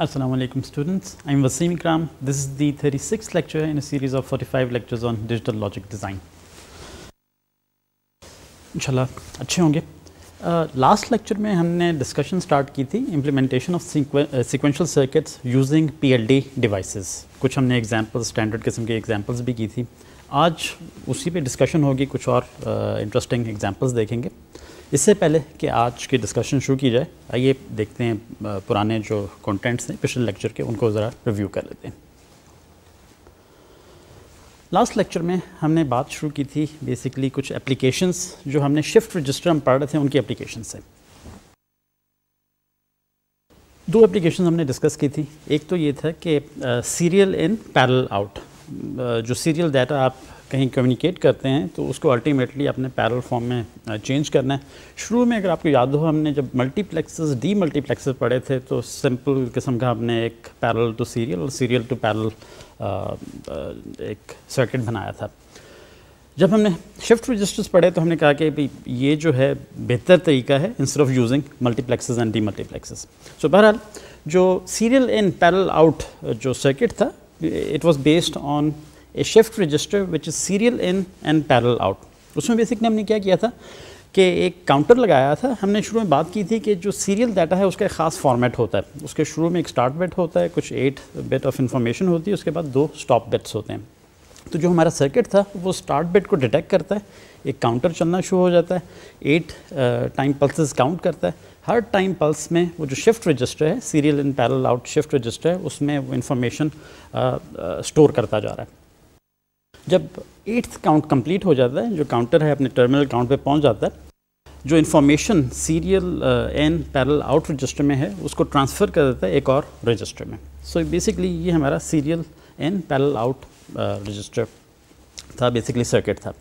Assalamu alaikum students, I am Wasim Ikram. This is the 36th lecture in a series of 45 lectures on digital logic design. इंशाल्लाह अच्छे होंगे last uh, lecture में हमने discussion start की थी implementation of sequential circuits using PLD devices कुछ हमने examples standard किस्म के एग्जांपल्स भी की थी आज उसी पे डिस्कशन होगी कुछ और इंटरेस्टिंग uh, एग्जांपल्स देखेंगे uh, इससे पहले कि आज की डिस्कशन शुरू की जाए आइए देखते हैं पुराने जो कंटेंट्स हैं पिछले लेक्चर के उनको ज़रा रिव्यू कर लेते हैं लास्ट लेक्चर में हमने बात शुरू की थी बेसिकली कुछ एप्लीकेशंस जो हमने शिफ्ट रजिस्टर हम पढ़ रहे थे उनकी एप्लीकेशन से दो एप्लीकेशन हमने डिस्कस की थी एक तो ये था कि सीरियल इन पैरल आउट जो सीरियल डाटा आप कहीं कम्युनिकेट करते हैं तो उसको अल्टीमेटली अपने पैरल फॉर्म में चेंज करना है शुरू में अगर आपको याद हो हमने जब मल्टीप्लेक्सेस डी मल्टीप्लेक्सेस पढ़े थे तो सिंपल किस्म का हमने एक पैरल टू सीरियल और सीरियल टू पैरल एक सर्किट बनाया था जब हमने शिफ्ट रजिस्टर्स पढ़े तो हमने कहा कि भाई ये जो है बेहतर तरीका है instead of using multiplexers and demultiplexers so बहरहाल जो सीरियल इन पैरल आउट जो सर्किट था it was based on a shift register which is serial in and parallel out उसमें बेसिकली हमने क्या किया था कि एक काउंटर लगाया था हमने शुरू में बात की थी कि जो सीरियल डाटा है उसका एक ख़ास फॉर्मेट होता है उसके शुरू में एक स्टार्ट बिट होता है कुछ एट बिट ऑफ इन्फॉर्मेशन होती है उसके बाद दो स्टॉप बिट्स होते हैं तो जो हमारा सर्किट था वो स्टार्ट बिट को डिटेक्ट करता है एक काउंटर चलना शुरू हो जाता है एट टाइम पल्सेस काउंट करता है हर टाइम पल्स में वो जो शिफ्ट रजिस्टर है serial in parallel out shift register है उसमें वो इन्फॉर्मेशन स्टोर uh, uh, करता जा रहा है जब एट्थ काउंट कंप्लीट हो जाता है जो काउंटर है अपने टर्मिनल काउंट पे पहुंच जाता है जो information serial in parallel out register में है उसको ट्रांसफ़र कर देता है एक और रजिस्टर में सो so बेसिकली ये हमारा serial in parallel out register था बेसिकली सर्किट था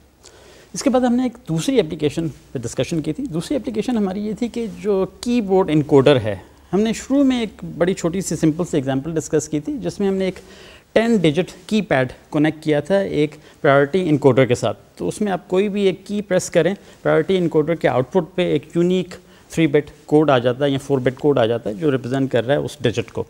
इसके बाद हमने एक दूसरी एप्लीकेशन पे डिस्कशन की थी दूसरी एप्लीकेशन हमारी ये थी कि जो कीबोर्ड इनकोडर है हमने शुरू में एक बड़ी छोटी सी सिंपल सी एग्जांपल डिस्कस की थी जिसमें हमने एक टेन डिजिट कीपैड कनेक्ट किया था एक प्रायोरिटी इनकोडर के साथ तो उसमें आप कोई भी एक की प्रेस करें प्रायोरिटी इनकोडर के आउटपुट पे एक यूनिक थ्री बिट कोड आ जाता है या फोर बिट कोड आ जाता है जो रिप्रेजेंट कर रहा है उस डिजिट को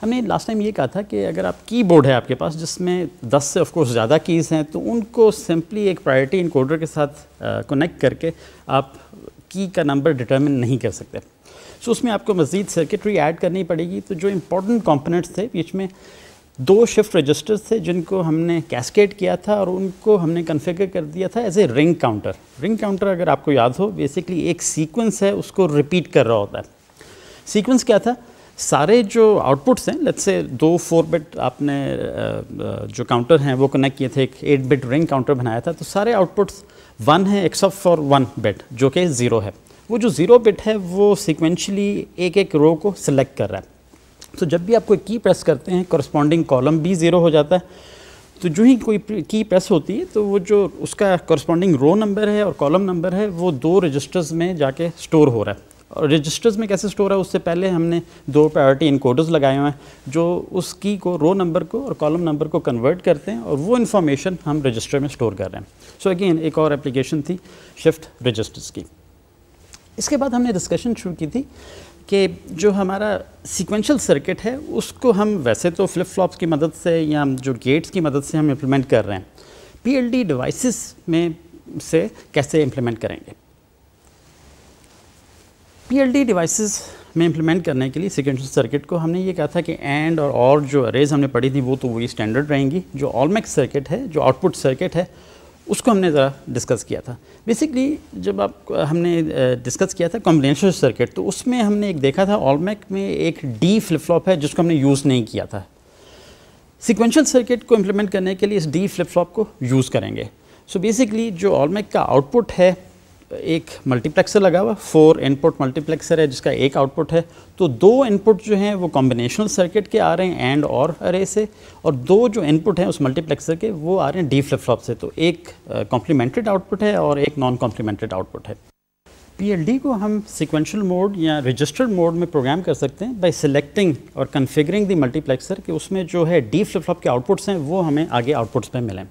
हमने लास्ट टाइम ये कहा था कि अगर आप कीबोर्ड है आपके पास जिसमें 10 से ऑफ़कोर्स ज़्यादा कीज़ हैं तो उनको सिंपली एक प्रायोरिटी इनकोडर के साथ कनेक्ट करके आप की का नंबर डिटर्मिन नहीं कर सकते सो so, उसमें आपको मज़ीद सर्किटरी ऐड करनी पड़ेगी तो जो इम्पोर्टेंट कॉम्पोनेंट्स थे बीच में दो शिफ्ट रजिस्टर्स थे जिनको हमने कैस्केट किया था और उनको हमने कन्फिगर कर दिया था as a ring counter ring counter अगर आपको याद हो बेसिकली एक सीक्वेंस है उसको रिपीट कर रहा होता है सीक्वेंस क्या था सारे जो आउटपुट्स हैं लेट्स से दो फोर बिट आपने जो काउंटर हैं वो कनेक्ट किए थे एक एट बिट रिंग काउंटर बनाया था तो सारे आउटपुट्स वन है एक्सेप्ट फॉर वन बिट जो कि ज़ीरो है वो जो ज़ीरो बिट है वो सिक्वेंशली एक एक रो को सिलेक्ट कर रहा है तो जब भी आप कोई की प्रेस करते हैं कॉरस्पॉन्डिंग कॉलम भी ज़ीरो हो जाता है तो जो ही कोई की प्रेस होती है तो वो जो उसका कॉरस्पॉन्डिंग रो नंबर है और कॉलम नंबर है वो दो रजिस्टर्स में जाके स्टोर हो रहा है और रजिस्टर्स में कैसे स्टोर है उससे पहले हमने दो प्रायोरिटी इनकोडर्स लगाए हुए हैं जो उस की को रो नंबर को और कॉलम नंबर को कन्वर्ट करते हैं और वो इन्फॉर्मेशन हम रजिस्टर में स्टोर कर रहे हैं सो so अगेन एक और एप्लीकेशन थी शिफ्ट रजिस्टर्स की इसके बाद हमने डिस्कशन शुरू की थी कि जो हमारा सीक्वेंशियल सर्किट है उसको हम वैसे तो फ्लिप फ्लॉप्स की मदद से या जो गेट्स की मदद से हम इम्प्लीमेंट कर रहे हैं पीएलडी डिवाइसेस में से कैसे इम्प्लीमेंट करेंगे पीएलडी डिवाइसेस में इम्प्लीमेंट करने के लिए सिक्वेंशल सर्किट को हमने ये कहा था कि एंड और और जो अरेज हमने पढ़ी थी वो तो वही स्टैंडर्ड रहेंगी जो ऑलमैक्स सर्किट है जो आउटपुट सर्किट है उसको हमने ज़रा डिस्कस किया था बेसिकली जब आप हमने डिस्कस किया था कॉम्बिनेशन सर्किट तो उसमें हमने एक देखा था ऑलमैक में एक डी फ्लिप फ्लॉप है जिसको हमने यूज़ नहीं किया था सिक्वेंशल सर्किट को इम्प्लीमेंट करने के लिए इस डी फ्लिप फ्लॉप को यूज़ करेंगे सो so बेसिकली जो ऑलमैक का आउटपुट है एक मल्टीप्लेक्सर लगा हुआ फोर इनपुट मल्टीप्लेक्सर है जिसका एक आउटपुट है तो दो इनपुट जो हैं वो कॉम्बिनेशनल सर्किट के आ रहे हैं एंड और अरे से और दो जो इनपुट हैं उस मल्टीप्लेक्सर के वो आ रहे हैं डी फ्लिप फ्लॉप से तो एक कॉम्प्लीमेंटेड आउटपुट है और एक नॉन कॉम्प्लीमेंटेड आउटपुट है पी को हम सिक्वेंशल मोड या रजिस्टर्ड मोड में प्रोग्राम कर सकते हैं बाई सेलेक्टिंग और कन्फिगरिंग द मल्टीप्लेक्सर कि उसमें जो है डी फ्लिप फ्लॉप के आउटपुट्स हैं वो हमें आगे आउटपुट्स पर मिलें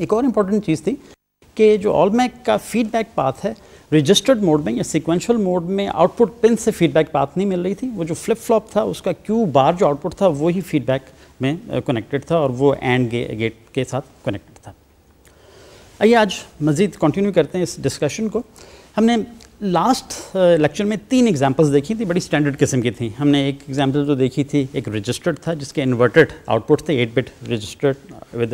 एक और इंपॉर्टेंट चीज़ थी के जो ऑलमैक का फीडबैक पाथ है रजिस्टर्ड मोड में या सिक्वेंशल मोड में आउटपुट पिन से फीडबैक पाथ नहीं मिल रही थी वो जो फ्लिप फ्लॉप था उसका क्यू बार जो आउटपुट था वो ही फीडबैक में कनेक्टेड uh, था और वो एंड गे, गेट के साथ कनेक्टेड था आइए आज मज़ीद कंटिन्यू करते हैं इस डिस्कशन को हमने लास्ट लेक्चर uh, में तीन एग्जांपल्स देखी थी बड़ी स्टैंडर्ड किस्म की थी हमने एक एग्जांपल जो देखी थी एक रजिस्टर्ड था जिसके इन्वर्टेड आउटपुट थे eight bit registered with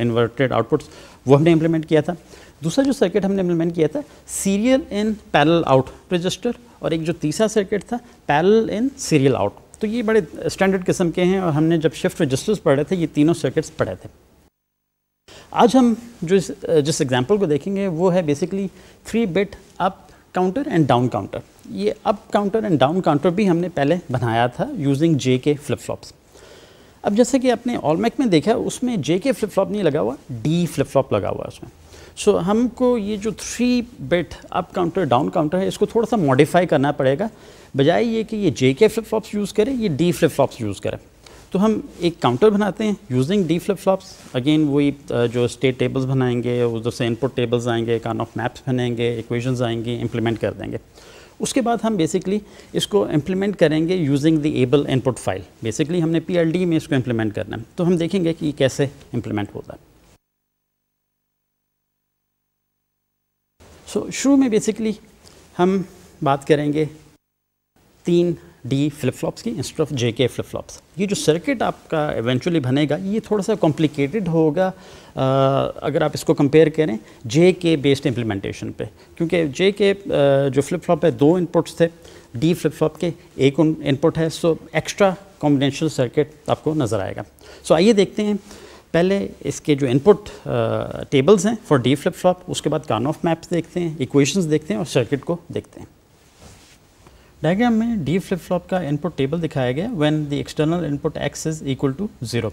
inverted outputs वो हमने इम्प्लीमेंट किया था दूसरा जो सर्किट हमने इम्प्लीमेंट किया था serial in parallel out register और एक जो तीसरा सर्किट था पैरल इन सीरियल आउट तो ये बड़े स्टैंडर्ड किस्म के हैं और हमने जब शिफ्ट रजिस्टर्स पढ़े थे ये तीनों सर्किट्स पढ़े थे आज हम जो इस जिस एग्जाम्पल को देखेंगे वो है basically three bit up counter and down counter ये up counter and down counter भी हमने पहले बनाया था using J K flip flops अब जैसे कि आपने ऑलमैक में देखा उसमें जे के फ्लिप फ्लॉप नहीं लगा हुआ डी फ्लिप फ्लॉप लगा हुआ उसमें सो so, हमको ये जो three bit up counter down counter है इसको थोड़ा सा मॉडिफाई करना पड़ेगा बजाय ये कि ये जे के फ्लिप फ्लॉप्स यूज़ करें ये डी फ्लिप फ्लॉप्स यूज़ करें तो हम एक काउंटर बनाते हैं using D flip flops again वही जो स्टेट टेबल्स बनाएंगे उधर से इनपुट टेबल्स आएंगे कान ऑफ मैप्स बनाएंगे इक्वेशंस आएंगे इम्प्लीमेंट कर देंगे उसके बाद हम बेसिकली इसको इम्प्लीमेंट करेंगे using the ABEL input file basically हमने पी में इसको इम्प्लीमेंट करना है तो हम देखेंगे कि कैसे इम्प्लीमेंट होता है सो so, शुरू में बेसिकली हम बात करेंगे तीन डी फ्लिप फ्लॉप्स की instead of J K flip flops ये जो सर्किट आपका इवेंचुअली बनेगा ये थोड़ा सा कॉम्प्लिकेटेड होगा आ, अगर आप इसको कंपेयर करें जे के बेस्ड इम्प्लीमेंटेशन पे क्योंकि जे के जो फ्लिप फ्लॉप है दो इनपुट्स थे डी फ्लिप फ्लॉप के एक इनपुट है सो एक्स्ट्रा कॉम्बिनेशन सर्किट आपको नज़र आएगा सो आइए देखते हैं पहले इसके जो इनपुट टेबल्स हैं फॉर डी फ्लिप फ्लॉप उसके बाद कान ऑफ मैप्स देखते हैं इक्वेशंस देखते हैं और सर्किट को देखते हैं डायग्राम में डी फ्लिप फ्लॉप का इनपुट टेबल दिखाया गया when the external input X is equal to zero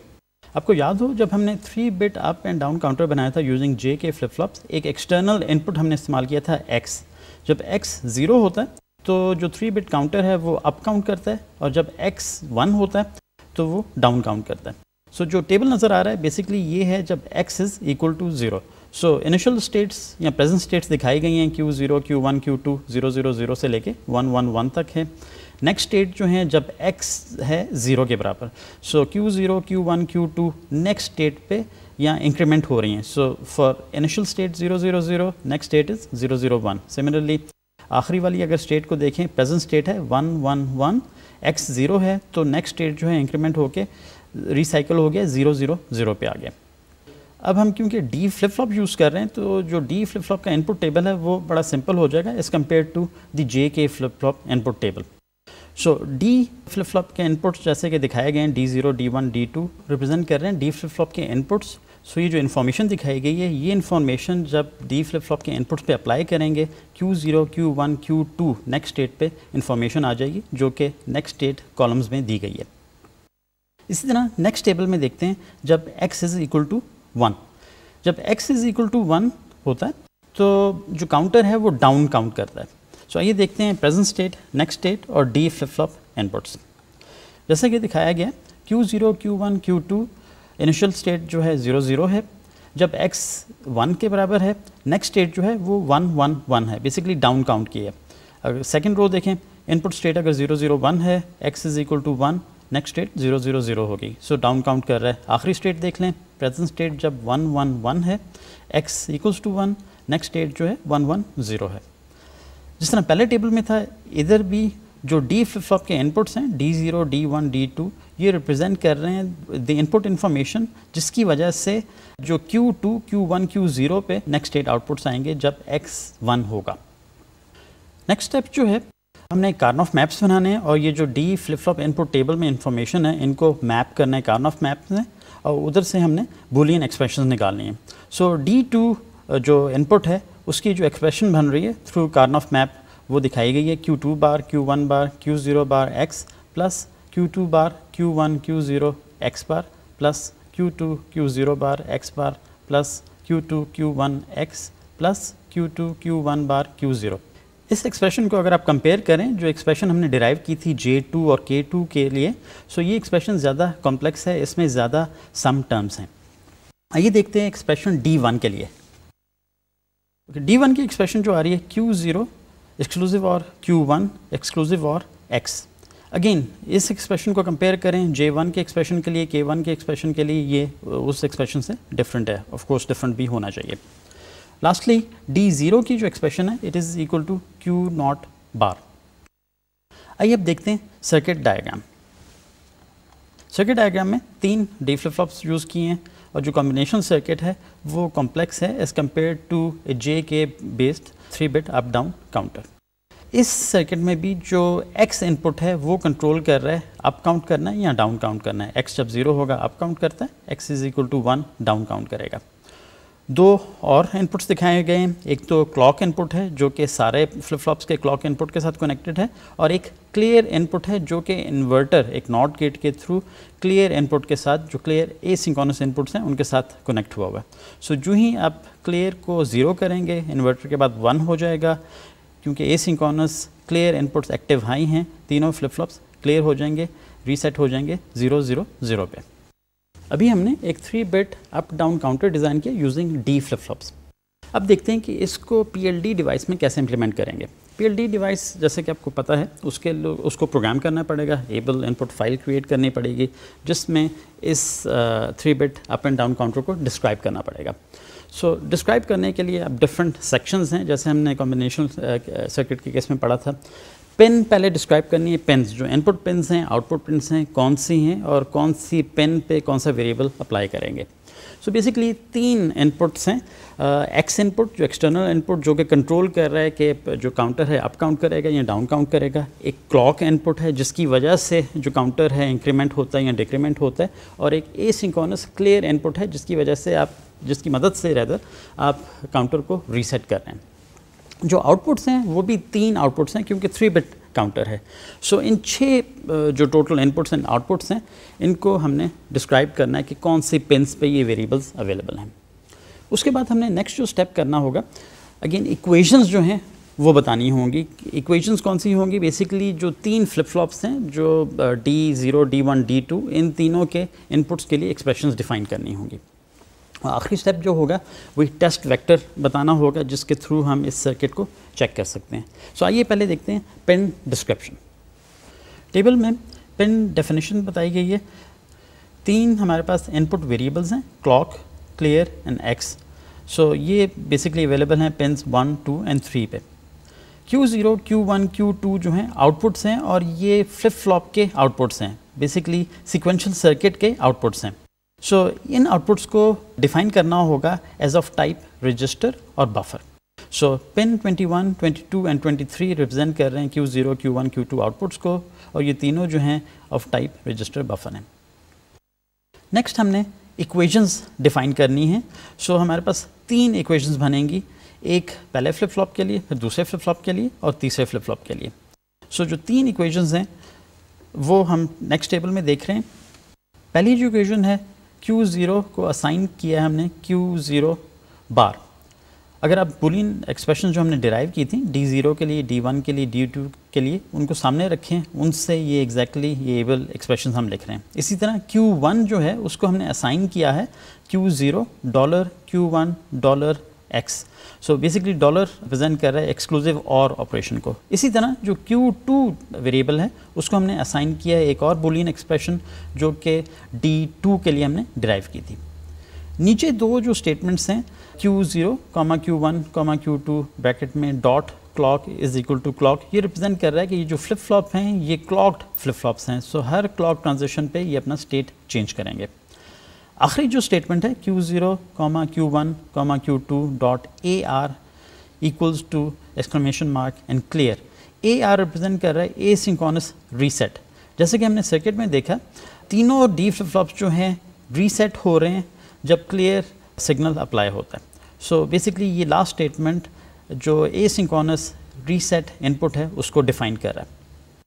आपको याद हो जब हमने three bit up and down counter बनाया था using J K flip flop एक एक्सटर्नल इनपुट हमने इस्तेमाल किया था एक्स जब एक्स ज़ीरो होता है तो जो थ्री बिट काउंटर है वो अप काउंट करता है और जब एक्स वन होता है तो वो डाउन काउंट करता है सो so, जो टेबल नज़र आ रहा है बेसिकली ये है जब X is equal to zero so initial states या प्रेजेंट स्टेट्स दिखाई गई हैं Q zero Q one Q two zero zero zero से लेके वन वन वन तक है नेक्स्ट स्टेट जो है जब एक्स है ज़ीरो के बराबर so Q zero Q one Q two next state पे या इंक्रीमेंट हो रही हैं so for initial state zero zero zero next state is zero zero one similarly आखिरी वाली अगर स्टेट को देखें प्रेजेंट स्टेट है one one one X zero है तो नेक्स्ट स्टेट जो है इंक्रीमेंट होके रिसाइकल हो गया ज़ीरो ज़ीरो ज़ीरो पे आ गया अब हम क्योंकि डी फ्लिप फ्लॉप यूज़ कर रहे हैं तो जो डी फ्लिप फ्लॉप का इनपुट टेबल है वो बड़ा सिंपल हो जाएगा as compare to the J K flip flop input table so D flip flop के इनपुट्स जैसे कि दिखाए गए हैं D zero D one D two represent कर रहे हैं डी फ्लिप फ्लॉप के इनपुट्स सो ये जो इन्फॉर्मेशन दिखाई गई है ये इन्फॉर्मेशन जब डी फ्लिप फ्लॉप के इनपुट्स पे अप्लाई करेंगे Q zero Q one Q two next state पे इन्फॉर्मेशन आ जाएगी जो कि नेक्स्ट स्टेट कॉलम्स में दी गई है इसी तरह नेक्स्ट टेबल में देखते हैं जब X is equal to one जब X is equal to one होता है तो जो काउंटर है वो डाउन काउंट करता है सो आइए देखते हैं प्रेजेंट स्टेट नेक्स्ट स्टेट और डी फ्लिप फ्लॉप इनपुट्स जैसे कि दिखाया गया Q zero Q one Q two initial state जो है ज़ीरो ज़ीरो है जब x वन के बराबर है नेक्स्ट स्टेट जो है वो वन वन वन है बेसिकली डाउन काउंट की है अगर सेकेंड रो देखें इनपुट स्टेट अगर ज़ीरो ज़ीरो वन है X is equal to one next state zero zero zero होगी सो डाउन काउंट कर रहा है आखिरी स्टेट देख लें प्रेजेंट स्टेट जब वन वन वन है X equals to one next state जो है वन वन ज़ीरो है जिस तरह पहले टेबल में था इधर भी जो डी फिफ के इनपुट्स हैं D zero D one D two ये रिप्रेजेंट कर रहे हैं द इनपुट इन्फॉर्मेशन जिसकी वजह से जो Q two Q one Q zero पे नेक्स्ट स्टेट आउटपुट्स आएंगे जब एक्स वन होगा नेक्स्ट स्टेप जो है हमने कार्न ऑफ़ मैप्स बनाने हैं और ये जो D flip flop input table में इन्फॉर्मेशन है इनको मैप करना है ऑफ़ मैप में और उधर से हमने बुलियन एक्सप्रेशन निकालनी है सो डी टू जो इनपुट है उसकी जो एक्सप्रेशन बन रही है थ्रू कार्न ऑफ़ मैप वो दिखाई गई है Q two bar Q one bar Q zero bar X plus Q two bar Q one Q zero X bar plus Q two Q zero bar X bar plus Q two Q one X plus Q two Q one bar Q zero इस expression को अगर आप compare करें जो expression हमने derive की थी J2 और K2 के लिए सो ये एक्सप्रेशन ज़्यादा कॉम्प्लेक्स है इसमें ज़्यादा सम टर्म्स हैं आइए देखते हैं एक्सप्रेशन D1 के लिए D1 की एक्सप्रेशन जो आ रही है Q0 एक्सक्लूसिव और Q1 exclusive or X again इस एक्सप्रेशन को कंपेयर करें जे वन के एक्सप्रेशन के लिए के वन के एक्सप्रेशन के लिए ये उस एक्सप्रेशन से डिफरेंट है ऑफकोर्स डिफरेंट भी होना चाहिए Lastly, D0 की जो एक्सप्रेशन है it is equal to Q naught bar आइए अब देखते हैं सर्किट डायग्राम सर्किट डायग्राम में तीन डी फ्लिप फ्लॉप्स यूज़ किए हैं और जो कॉम्बिनेशन सर्किट है वो कॉम्प्लेक्स है as compare to a J K based three bit up down counter इस सर्किट में भी जो एक्स इनपुट है वो कंट्रोल कर रहा है अप काउंट करना है या डाउन काउंट करना है एक्स जब जीरो होगा अप काउंट करता है X is equal to one down count करेगा दो और इनपुट्स दिखाए गए हैं एक तो क्लॉक इनपुट है जो कि सारे फ्लिप फ्लॉप्स के क्लॉक इनपुट के साथ कनेक्टेड है और एक क्लियर इनपुट है जो कि इन्वर्टर एक नॉट गेट के थ्रू क्लियर इनपुट के साथ जो क्लियर ए सिंकॉनस इनपुट्स हैं उनके साथ कनेक्ट हुआ हुआ है सो जो ही आप क्लियर को ज़ीरो करेंगे इन्वर्टर के बाद वन हो जाएगा क्योंकि asynchronous clear inputs active high हैं तीनों फ्लिप फ्लॉप्स क्लियर हो जाएंगे रीसेट हो जाएंगे ज़ीरो ज़ीरो ज़ीरो पे अभी हमने एक three bit up down counter design किया यूजिंग डी फ्लिप फ्लॉप्स अब देखते हैं कि इसको पी डिवाइस में कैसे इंप्लीमेंट करेंगे पी डिवाइस जैसे कि आपको पता है उसके उसको प्रोग्राम करना पड़ेगा एबल इनपुट फाइल क्रिएट करनी पड़ेगी जिसमें इस three bit up and down counter को डिस्क्राइब करना पड़ेगा सो so, डिस्क्राइब करने के लिए अब डिफरेंट सेक्शंस हैं जैसे हमने कॉम्बिनेशन सर्किट के केस में पढ़ा था पेन पहले डिस्क्राइब करनी है पेन्स जो इनपुट पेन्स हैं आउटपुट पेन्स हैं कौन सी हैं और कौन सी पेन पे कौन सा वेरिएबल अप्लाई करेंगे सो so बेसिकली तीन इनपुट्स हैं एक्स इनपुट जो एक्सटर्नल इनपुट जो कि कंट्रोल कर रहा है कि जो काउंटर है अप काउंट करेगा या डाउन काउंट करेगा एक क्लॉक इनपुट है जिसकी वजह से जो काउंटर है इंक्रीमेंट होता है या डिक्रीमेंट होता है और एक ए सिंकोनस क्लियर इनपुट है जिसकी वजह से आप जिसकी मदद से रहता आप काउंटर को रीसेट कर रहे हैं जो आउटपुट्स हैं वो भी तीन आउटपुट्स हैं क्योंकि थ्री बिट काउंटर है सो so, इन छः जो टोटल इनपुट्स एंड आउटपुट्स हैं इनको हमने डिस्क्राइब करना है कि कौन सी पिनस पे ये वेरिएबल्स अवेलेबल हैं उसके बाद हमने नेक्स्ट जो स्टेप करना होगा अगेन इक्वेशंस जो हैं वो बतानी होंगी इक्वेशंस कौन सी होंगी बेसिकली जो तीन फ्लिप फ्लॉप्स हैं जो D zero D one D two इन तीनों के इनपुट्स के लिए एक्सप्रेशन डिफाइन करनी होंगी आखिरी स्टेप जो होगा वही टेस्ट वेक्टर बताना होगा जिसके थ्रू हम इस सर्किट को चेक कर सकते हैं सो so, आइए पहले देखते हैं पिन डिस्क्रिप्शन टेबल में पिन डेफिनेशन बताई गई है तीन हमारे पास इनपुट वेरिएबल्स हैं clock clear and X so ये बेसिकली अवेलेबल हैं pin one two and three पे Q zero Q one Q two जो हैं आउटपुट्स हैं और ये फ्लिप फ्लॉप के आउटपुट्स हैं बेसिकली सिक्वेंशल सर्किट के आउटपुट्स हैं सो so, इन आउटपुट्स को डिफाइन करना होगा एज ऑफ टाइप रजिस्टर और buffer so pin 21, 22 and 23 represent कर रहे हैं Q0, Q1, Q2 आउटपुट्स को और ये तीनों जो हैं ऑफ टाइप रजिस्टर बफर हैं नेक्स्ट हमने इक्वेशंस डिफाइन करनी है सो so, हमारे पास तीन इक्वेशंस बनेंगी एक पहले फ्लिप फ्लॉप के लिए फिर दूसरे फ्लिप फ्लॉप के लिए और तीसरे फ्लिप फ्लॉप के लिए सो so, जो तीन इक्वेशंस हैं वो हम नेक्स्ट टेबल में देख रहे हैं पहली जो इक्वेशन है Q0 को असाइन किया है हमने Q0 बार अगर आप बुलिन एक्सप्रेशन जो हमने डिराइव की थी D0 के लिए D1 के लिए D2 के लिए उनको सामने रखें उनसे ये एग्जैक्टली exactly ये एबल एक्सप्रेशन हम लिख रहे हैं इसी तरह Q1 जो है उसको हमने असाइन किया है Q0 dollar Q1 dollar X so basically dollar represent कर रहा है एक्सक्लूसिव और ऑपरेशन को इसी तरह जो क्यू टू वेरिएबल है उसको हमने असाइन किया है एक और बोलियन एक्सप्रेशन जो कि डी टू के लिए हमने ड्राइव की थी नीचे दो जो स्टेटमेंट्स हैं Q zero comma Q one comma Q two bracket में dot clock is equal to clock ये रिप्रेजेंट कर रहा है कि ये जो फ्लिप फ्लॉप हैं ये क्लॉक्ड फ्लिप फ्लॉप्स हैं सो so, हर क्लॉक ट्रांजेक्शन पे ये अपना स्टेट चेंज करेंगे आखिरी जो स्टेटमेंट है Q zero comma Q one comma Q two dot A R equals to exclamation mark and clear A R represent कर रहा है ए सिंकॉनस रीसेट जैसे कि हमने सर्किट में देखा तीनों डी फ्लिप फ्लॉप्स जो हैं रीसेट हो रहे हैं जब क्लियर सिग्नल अप्लाई होता है सो so बेसिकली ये लास्ट स्टेटमेंट जो ए सिंकॉनस रीसेट इनपुट है उसको डिफाइन कर रहा है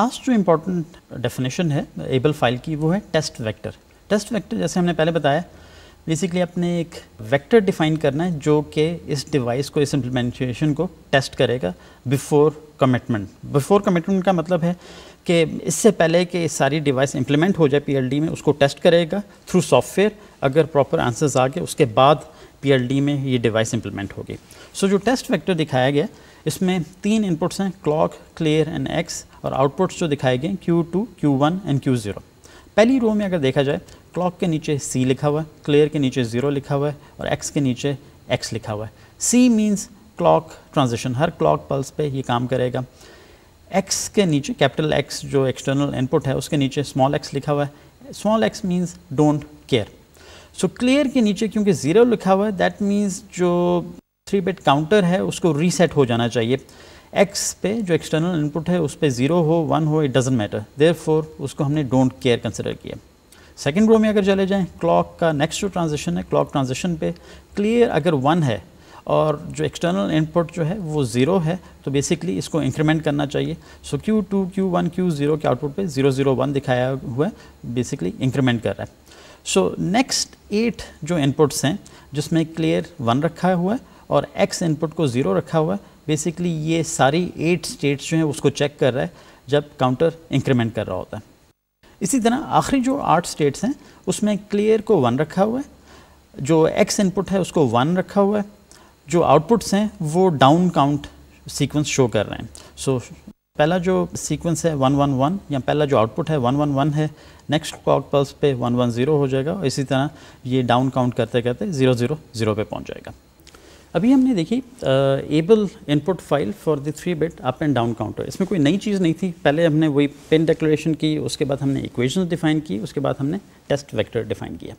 लास्ट जो इम्पोर्टेंट डेफिनेशन है एबल फाइल की वो है टेस्ट वेक्टर टेस्ट वेक्टर जैसे हमने पहले बताया बेसिकली अपने एक वेक्टर डिफाइन करना है जो कि इस डिवाइस को इस इम्प्लीमेंटेशन को टेस्ट करेगा बिफोर कमिटमेंट बिफोर कमिटमेंट का मतलब है कि इससे पहले कि सारी डिवाइस इम्प्लीमेंट हो जाए पीएलडी में उसको टेस्ट करेगा थ्रू सॉफ्टवेयर अगर प्रॉपर आंसर्स आ गए उसके बाद पीएलडी में ये डिवाइस इम्प्लीमेंट होगी सो so, जो टेस्ट वेक्टर दिखाया गया इसमें तीन इनपुट्स हैं क्लॉक क्लियर एंड एक्स और आउटपुट्स जो दिखाए गए Q two Q one and Q zero पहली रो में अगर देखा जाए क्लॉक के नीचे सी लिखा हुआ है क्लियर के नीचे ज़ीरो लिखा हुआ है और एक्स के नीचे एक्स लिखा हुआ है सी मीन्स क्लॉक ट्रांजिशन हर क्लॉक पल्स पे ये काम करेगा एक्स के नीचे कैपिटल एक्स जो एक्सटर्नल इनपुट है उसके नीचे स्मॉल एक्स लिखा हुआ है small X means don't care so clear के नीचे क्योंकि ज़ीरो लिखा हुआ है दैट मीन्स जो थ्री बेट काउंटर है उसको रीसेट हो जाना चाहिए एक्स पे जो एक्सटर्नल इनपुट है उस पर जीरो हो वन हो इट डजेंट मैटर देयर उसको हमने डोंट केयर कंसिडर किया सेकेंड रो में अगर चले जाएँ क्लॉक का नेक्स्ट जो ट्रांजेक्शन है क्लॉक ट्रांजेक्शन पे क्लियर अगर वन है और जो एक्सटर्नल इनपुट जो है वो ज़ीरो है तो बेसिकली इसको इंक्रीमेंट करना चाहिए so Q two Q one Q zero के आउटपुट पे ज़ीरो ज़ीरो वन दिखाया हुआ है बेसिकली इंक्रीमेंट कर रहा है सो नेक्स्ट एट जो इनपुट्स हैं जिसमें क्लियर वन रखा हुआ है और एक्स इनपुट को ज़ीरो रखा हुआ है बेसिकली ये सारी एट स्टेट्स जो हैं उसको चेक कर रहा है जब काउंटर इंक्रीमेंट कर रहा होता है इसी तरह आखिरी जो आठ स्टेट्स हैं उसमें क्लियर को वन रखा हुआ है जो एक्स इनपुट है उसको वन रखा हुआ है जो आउटपुट्स हैं वो डाउन काउंट सीक्वेंस शो कर रहे हैं सो so, पहला जो सीक्वेंस है वन वन वन या पहला जो आउटपुट है वन वन वन है नेक्स्ट क्लॉक पल्स पे वन वन ज़ीरो हो जाएगा और इसी तरह ये डाउन काउंट करते करते ज़ीरो ज़ीरो ज़ीरो पे पहुंच जाएगा अभी हमने देखी ABEL input file for the three bit up and down counter इसमें कोई नई चीज़ नहीं थी पहले हमने वही पिन डिक्लेरेशन की उसके बाद हमने इक्वेशन डिफाइन की उसके बाद हमने टेस्ट वेक्टर डिफाइन किया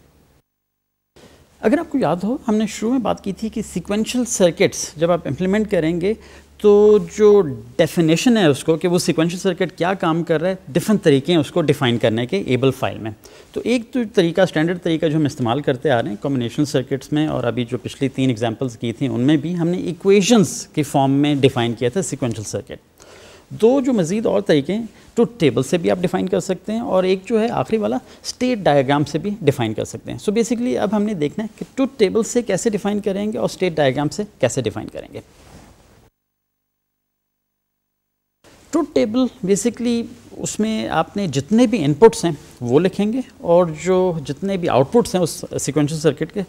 अगर आपको याद हो हमने शुरू में बात की थी कि सीक्वेंशियल सर्किट्स जब आप इम्प्लीमेंट करेंगे तो जो डेफिनेशन है उसको कि वो सिक्वेंशियल सर्किट क्या काम कर रहा है डिफरेंट तरीके हैं उसको डिफाइन करने के एबल फाइल में तो एक तो तरीका स्टैंडर्ड तरीका जो हम इस्तेमाल करते आ रहे हैं कॉम्बिनेशन सर्किट्स में और अभी जो पिछली तीन एग्जांपल्स की थी उनमें भी हमने इक्वेशंस के फॉर्म में डिफ़ाइन किया था सिक्वेंशल सर्किट दो जो मज़ीद और तरीके हैं तो टेबल से भी आप डिफ़ाइन कर सकते हैं और एक जो है आखिरी वाला स्टेट डायग्राम से भी डिफ़ाइन कर सकते हैं सो so बेसिकली अब हमने देखना है कि टू टेबल से कैसे डिफ़ाइन करेंगे और स्टेट डायग्राम से कैसे डिफ़ाइन करेंगे ट्रूथ टेबल बेसिकली उसमें आपने जितने भी इनपुट्स हैं वो लिखेंगे और जो जितने भी आउटपुट्स हैं उस सिक्वेंशल सर्किट के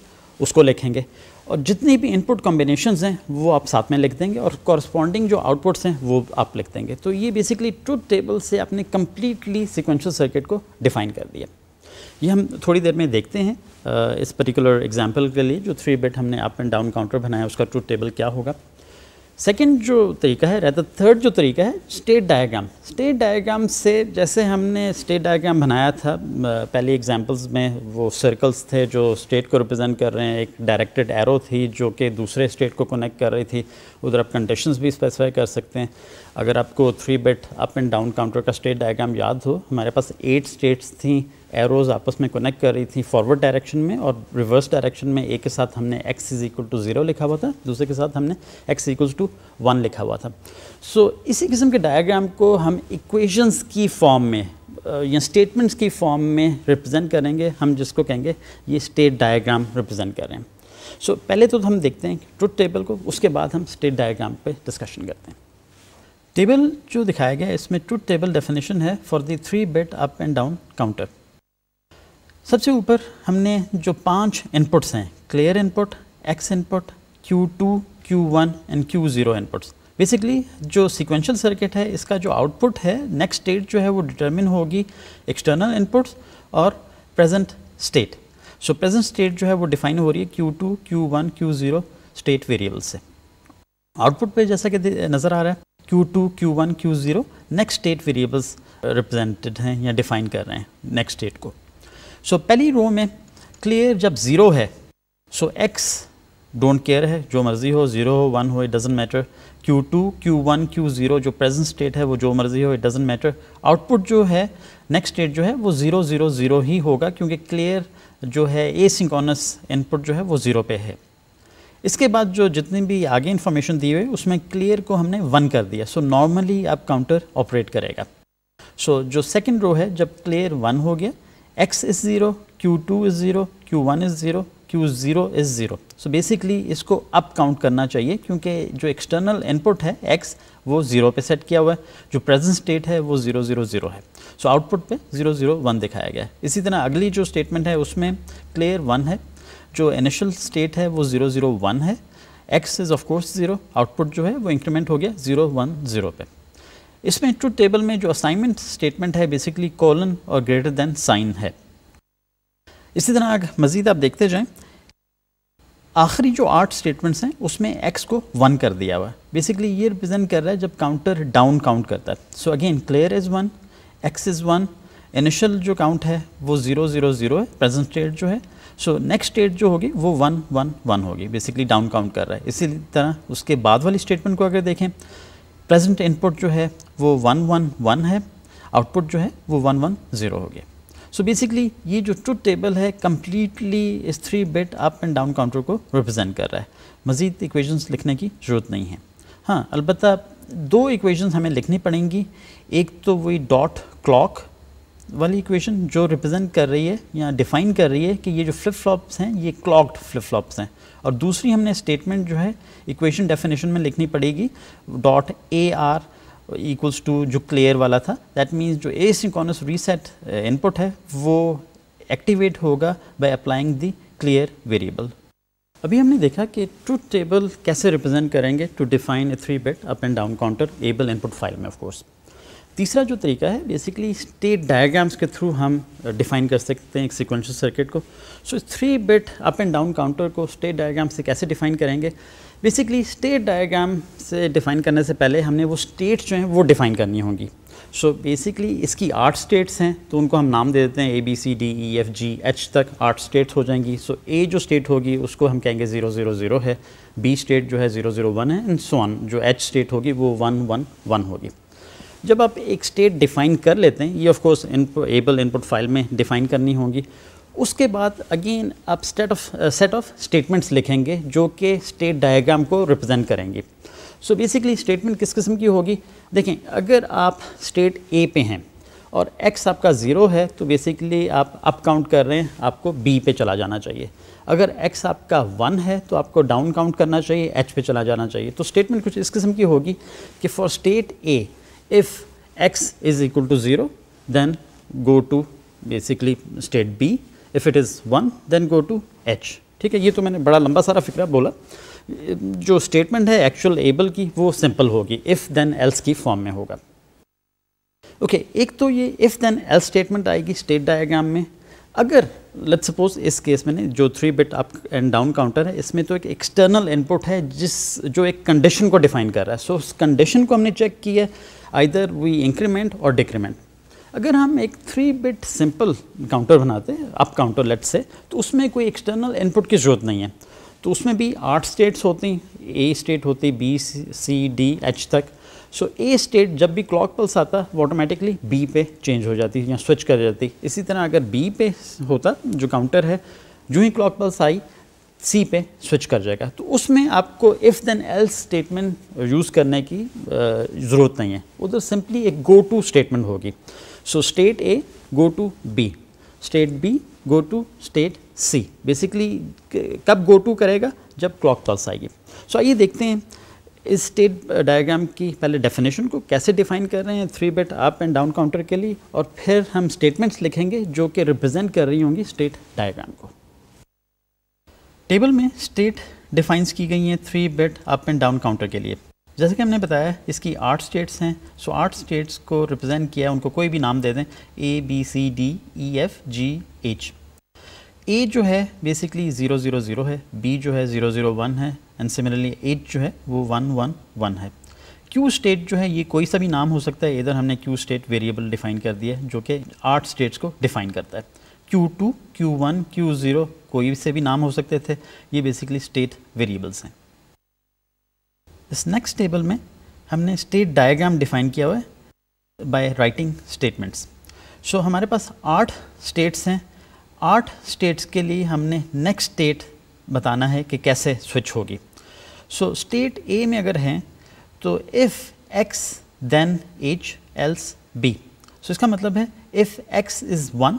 उसको लिखेंगे और जितनी भी इनपुट कॉम्बिनेशन हैं वो आप साथ में लिख देंगे और कॉरस्पॉन्डिंग जो आउटपुट्स हैं वो आप लिख देंगे तो ये बेसिकली ट्रूथ टेबल से आपने कम्प्लीटली सिक्वेंशल सर्किट को डिफाइन कर दिया ये हम थोड़ी देर में देखते हैं इस पर्टिकुलर एग्जाम्पल के लिए जो थ्री बेट हमने अप एंड डाउन काउंटर बनाया उसका ट्रूथ टेबल क्या होगा सेकंड जो तरीका है रहता थर्ड जो तरीका है स्टेट डायग्राम स्टेट डायग्राम से जैसे हमने स्टेट डायग्राम बनाया था पहले एग्जांपल्स में वो सर्कल्स थे जो स्टेट को रिप्रेजेंट कर रहे हैं एक डायरेक्टेड एरो थी जो कि दूसरे स्टेट को कनेक्ट कर रही थी उधर आप कंडीशंस भी स्पेसिफाई कर सकते हैं अगर आपको three bit up and down counter का स्टेट डायग्राम याद हो हमारे पास एट स्टेट्स थी एरोज आपस में कनेक्ट कर रही थी फॉरवर्ड डायरेक्शन में और रिवर्स डायरेक्शन में एक के साथ हमने X is equal to zero लिखा हुआ था दूसरे के साथ हमने एक्स इक्वल टू वन लिखा हुआ था सो so, इसी किस्म के डायग्राम को हम इक्वेशंस की फॉर्म में या स्टेटमेंट्स की फॉर्म में रिप्रेजेंट करेंगे हम जिसको कहेंगे ये स्टेट डायग्राम रिप्रेजेंट करें सो so, पहले तो हम देखते हैं ट्रुथ टेबल को उसके बाद हम स्टेट डायग्राम पे डिस्कशन करते हैं टेबल जो दिखाया गया इसमें ट्रुथ टेबल डेफिनेशन है for the three bit up and down counter सबसे ऊपर हमने जो पांच इनपुट्स हैं clear input X input Q two Q one and Q zero inputs basically जो सिक्वेंशल सर्किट है इसका जो आउटपुट है नेक्स्ट स्टेट जो है वो डिटर्मिन होगी एक्सटर्नल इनपुट्स और present state so present state जो है वो डिफाइन हो रही है Q two Q one Q zero state variable से आउटपुट पे जैसा कि नज़र आ रहा है Q two Q one Q zero next state variables represented हैं या डिफाइन कर रहे हैं नेक्स्ट स्टेट को सो so, पहली रो में क्लियर जब ज़ीरो है सो एक्स डोंट केयर है जो मर्ज़ी हो ज़ीरो हो वन हो it doesn't matter Q two Q one Q zero जो प्रेजेंट स्टेट है वो जो मर्ज़ी हो इट डजेंट मैटर आउटपुट जो है नेक्स्ट स्टेट जो है वो ज़ीरो ज़ीरो ज़ीरो ही होगा क्योंकि क्लियर जो है ए सिंकॉनस इनपुट जो है वो ज़ीरो पे है इसके बाद जो जितनी भी आगे इन्फॉर्मेशन दी हुई उसमें क्लियर को हमने वन कर दिया सो नॉर्मली आप काउंटर ऑपरेट करेगा सो so, जो सेकेंड रो है जब क्लियर वन हो गया X is zero Q two is zero Q one is zero Q zero is zero so basically इसको अप काउंट करना चाहिए क्योंकि जो एक्सटर्नल इनपुट है एक्स वो ज़ीरो पे सेट किया हुआ है जो प्रेजेंट स्टेट है वो ज़ीरो ज़ीरो ज़ीरो है सो so, आउटपुट पे ज़ीरो ज़ीरो वन दिखाया गया है इसी तरह अगली जो स्टेटमेंट है उसमें क्लियर वन है जो इनिशियल स्टेट है वो ज़ीरो ज़ीरो वन है X is of course zero output जो है वो इंक्रीमेंट हो गया ज़ीरो वन ज़ीरो पे इसमें ट्रू टेबल में जो असाइनमेंट स्टेटमेंट है बेसिकली कॉलन और ग्रेटर देन साइन है इसी तरह अगर मज़ीद आप देखते जाएं आखिरी जो आठ स्टेटमेंट्स हैं उसमें एक्स को वन कर दिया हुआ है बेसिकली ये रिप्रेजेंट कर रहा है जब काउंटर डाउन काउंट करता है so again clear is one x is one initial जो काउंट है वो ज़ीरो ज़ीरो ज़ीरो है प्रेजेंट स्टेट जो है सो नेक्स्ट स्टेट जो होगी वो वन वन वन होगी बेसिकली डाउन काउंट कर रहा है इसी तरह उसके बाद वाली स्टेटमेंट को अगर देखें प्रेजेंट इनपुट जो है वो वन वन वन है आउटपुट जो है वो वन वन ज़ीरो हो गया सो बेसिकली ये जो ट्रुथ टेबल है कम्प्लीटली इस three bit up and down counter को रिप्रेजेंट कर रहा है मज़ीद इक्वेशंस लिखने की ज़रूरत नहीं है हाँ अलबत् दो इक्वेशंस हमें लिखनी पड़ेंगी एक तो वही डॉट क्लॉक वाली इक्वेशन जो रिप्रेजेंट कर रही है या डिफ़ाइन कर रही है कि ये जो फ्लिप फ्लॉप्स हैं ये क्लॉक्ड फ्लिप फ्लॉप्स हैं और दूसरी हमने स्टेटमेंट जो है इक्वेशन डेफिनेशन में लिखनी पड़ेगी dot A R equals to जो क्लियर वाला था दैट मीन्स जो ए सिंकॉनस रीसेट इनपुट है वो एक्टिवेट होगा by applying the clear variable अभी हमने देखा कि ट्रूथ टेबल कैसे रिप्रेजेंट करेंगे to define a three bit up and down counter ABEL input file में ऑफकोर्स तीसरा जो तरीका है बेसिकली स्टेट डायग्राम्स के थ्रू हम डिफाइन uh, कर सकते हैं एक सिक्वेंशियल सर्किट को so three bit up and down counter को स्टेट डायग्राम से कैसे डिफाइन करेंगे बेसिकली स्टेट डायग्राम से डिफ़ाइन करने से पहले हमने वो स्टेट्स जो हैं वो डिफ़ाइन करनी होंगी सो so बेसिकली इसकी आठ स्टेट्स हैं तो उनको हम नाम दे देते हैं A B C D E F G H तक आठ स्टेट्स हो जाएंगी सो so, ए जो स्टेट होगी उसको हम कहेंगे ज़ीरो ज़ीरो ज़ीरो है बी स्टेट जो है ज़ीरो ज़ीरो वन है एंड सोन जो एच स्टेट होगी वो वन वन वन होगी जब आप एक स्टेट डिफ़ाइन कर लेते हैं ये of course ABEL input file में डिफ़ाइन करनी होगी उसके बाद अगेन आप state of set of statements लिखेंगे जो कि स्टेट डायग्राम को रिप्रेजेंट करेंगे सो बेसिकली स्टेटमेंट किस किस्म की होगी देखें अगर आप स्टेट ए पे हैं और एक्स आपका ज़ीरो है तो बेसिकली आप अप काउंट कर रहे हैं आपको बी पे चला जाना चाहिए अगर एक्स आपका वन है तो आपको डाउन काउंट करना चाहिए एच पे चला जाना चाहिए तो स्टेटमेंट कुछ इस किस्म की होगी कि for state A if x is equal to zero then go to basically state B if it is one then go to H ठीक है ये तो मैंने बड़ा लंबा सारा फिक्रा बोला जो स्टेटमेंट है एक्चुअल एबल की वो सिंपल होगी इफ़ देन एल्स की फॉर्म में होगा ओके okay, एक तो ये इफ़ देन एल्स स्टेटमेंट आएगी स्टेट डायग्राम में अगर लेट्स सपोज इस केस में जो three bit up and down counter है इसमें तो एक एक्सटर्नल इनपुट है जिस जो एक कंडीशन को डिफाइन कर रहा है सो so, उस कंडीशन को हमने चेक किया आइदर वी इंक्रीमेंट और डिक्रीमेंट अगर हम एक थ्री बिट सिंपल काउंटर बनाते हैं अप काउंटर लेट से तो उसमें कोई एक्सटर्नल इनपुट की ज़रूरत नहीं है तो उसमें भी आठ स्टेट्स होती ए स्टेट होती बी सी डी एच तक सो ए स्टेट जब भी क्लॉक पल्स आता वो ऑटोमेटिकली बी पे चेंज हो जाती या स्विच कर जाती इसी तरह अगर बी पे होता जो काउंटर है जो ही क्लॉक पल्स आई सी पे स्विच कर जाएगा तो उसमें आपको if then else statement use करने की ज़रूरत नहीं है उधर सिंपली एक गो टू स्टेटमेंट होगी So, state A go to B, state B go to state C. Basically कब go to करेगा जब clock pulse आएगी. So, आइए देखते हैं इस स्टेट डायग्राम की पहले डेफिनेशन को कैसे डिफाइन कर रहे हैं three bit up and down counter के लिए और फिर हम स्टेटमेंट्स लिखेंगे जो कि रिप्रेजेंट कर रही होंगी स्टेट डायग्राम को टेबल में स्टेट डिफाइंस की गई हैं three bit up and down counter के लिए जैसे कि हमने बताया इसकी आठ स्टेट्स हैं सो आठ स्टेट्स को रिप्रेजेंट किया है उनको कोई भी नाम दे दें A B C D E F G H A जो है बेसिकली ज़ीरो ज़ीरो ज़ीरो है बी जो है ज़ीरो ज़ीरो वन है एंड सिमिलरली एच जो है वो वन वन वन है क्यू स्टेट जो है ये कोई सा भी नाम हो सकता है इधर हमने क्यू स्टेट वेरिएबल डिफाइन कर दिया है जो कि आठ स्टेट्स को डिफाइन करता है Q two Q one Q zero कोई से भी नाम हो सकते थे ये बेसिकली स्टेट वेरिएबल्स हैं इस नेक्स्ट टेबल में हमने स्टेट डायग्राम डिफाइन किया हुआ है बाय राइटिंग स्टेटमेंट्स सो हमारे पास आठ स्टेट्स हैं आठ स्टेट्स के लिए हमने नेक्स्ट स्टेट बताना है कि कैसे स्विच होगी सो स्टेट ए में अगर हैं तो if x then H else B so इसका मतलब है इफ़ एक्स इज़ वन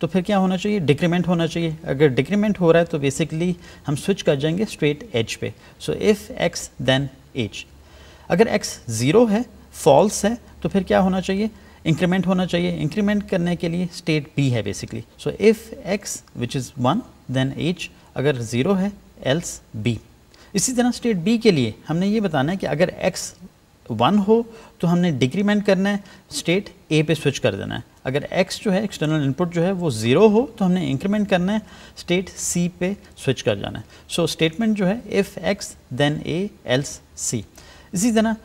तो फिर क्या होना चाहिए डिक्रीमेंट होना चाहिए अगर डिक्रीमेंट हो रहा है तो बेसिकली हम स्विच कर जाएंगे स्ट्रेट एच पे so if x then H अगर एक्स ज़ीरो है फॉल्स है तो फिर क्या होना चाहिए इंक्रीमेंट होना चाहिए इंक्रीमेंट करने के लिए स्टेट बी है basically so if x which is one then H अगर ज़ीरो है एल्स बी इसी तरह स्टेट बी के लिए हमने ये बताना है कि अगर एक्स वन हो तो हमने डिक्रीमेंट करना है स्टेट ए पे स्विच कर देना है अगर x जो है एक्सटर्नल इनपुट जो है वो ज़ीरो हो तो हमने इंक्रीमेंट करना है स्टेट c पे स्विच कर जाना है सो so, स्टेटमेंट जो है if x then a else c इसी तरह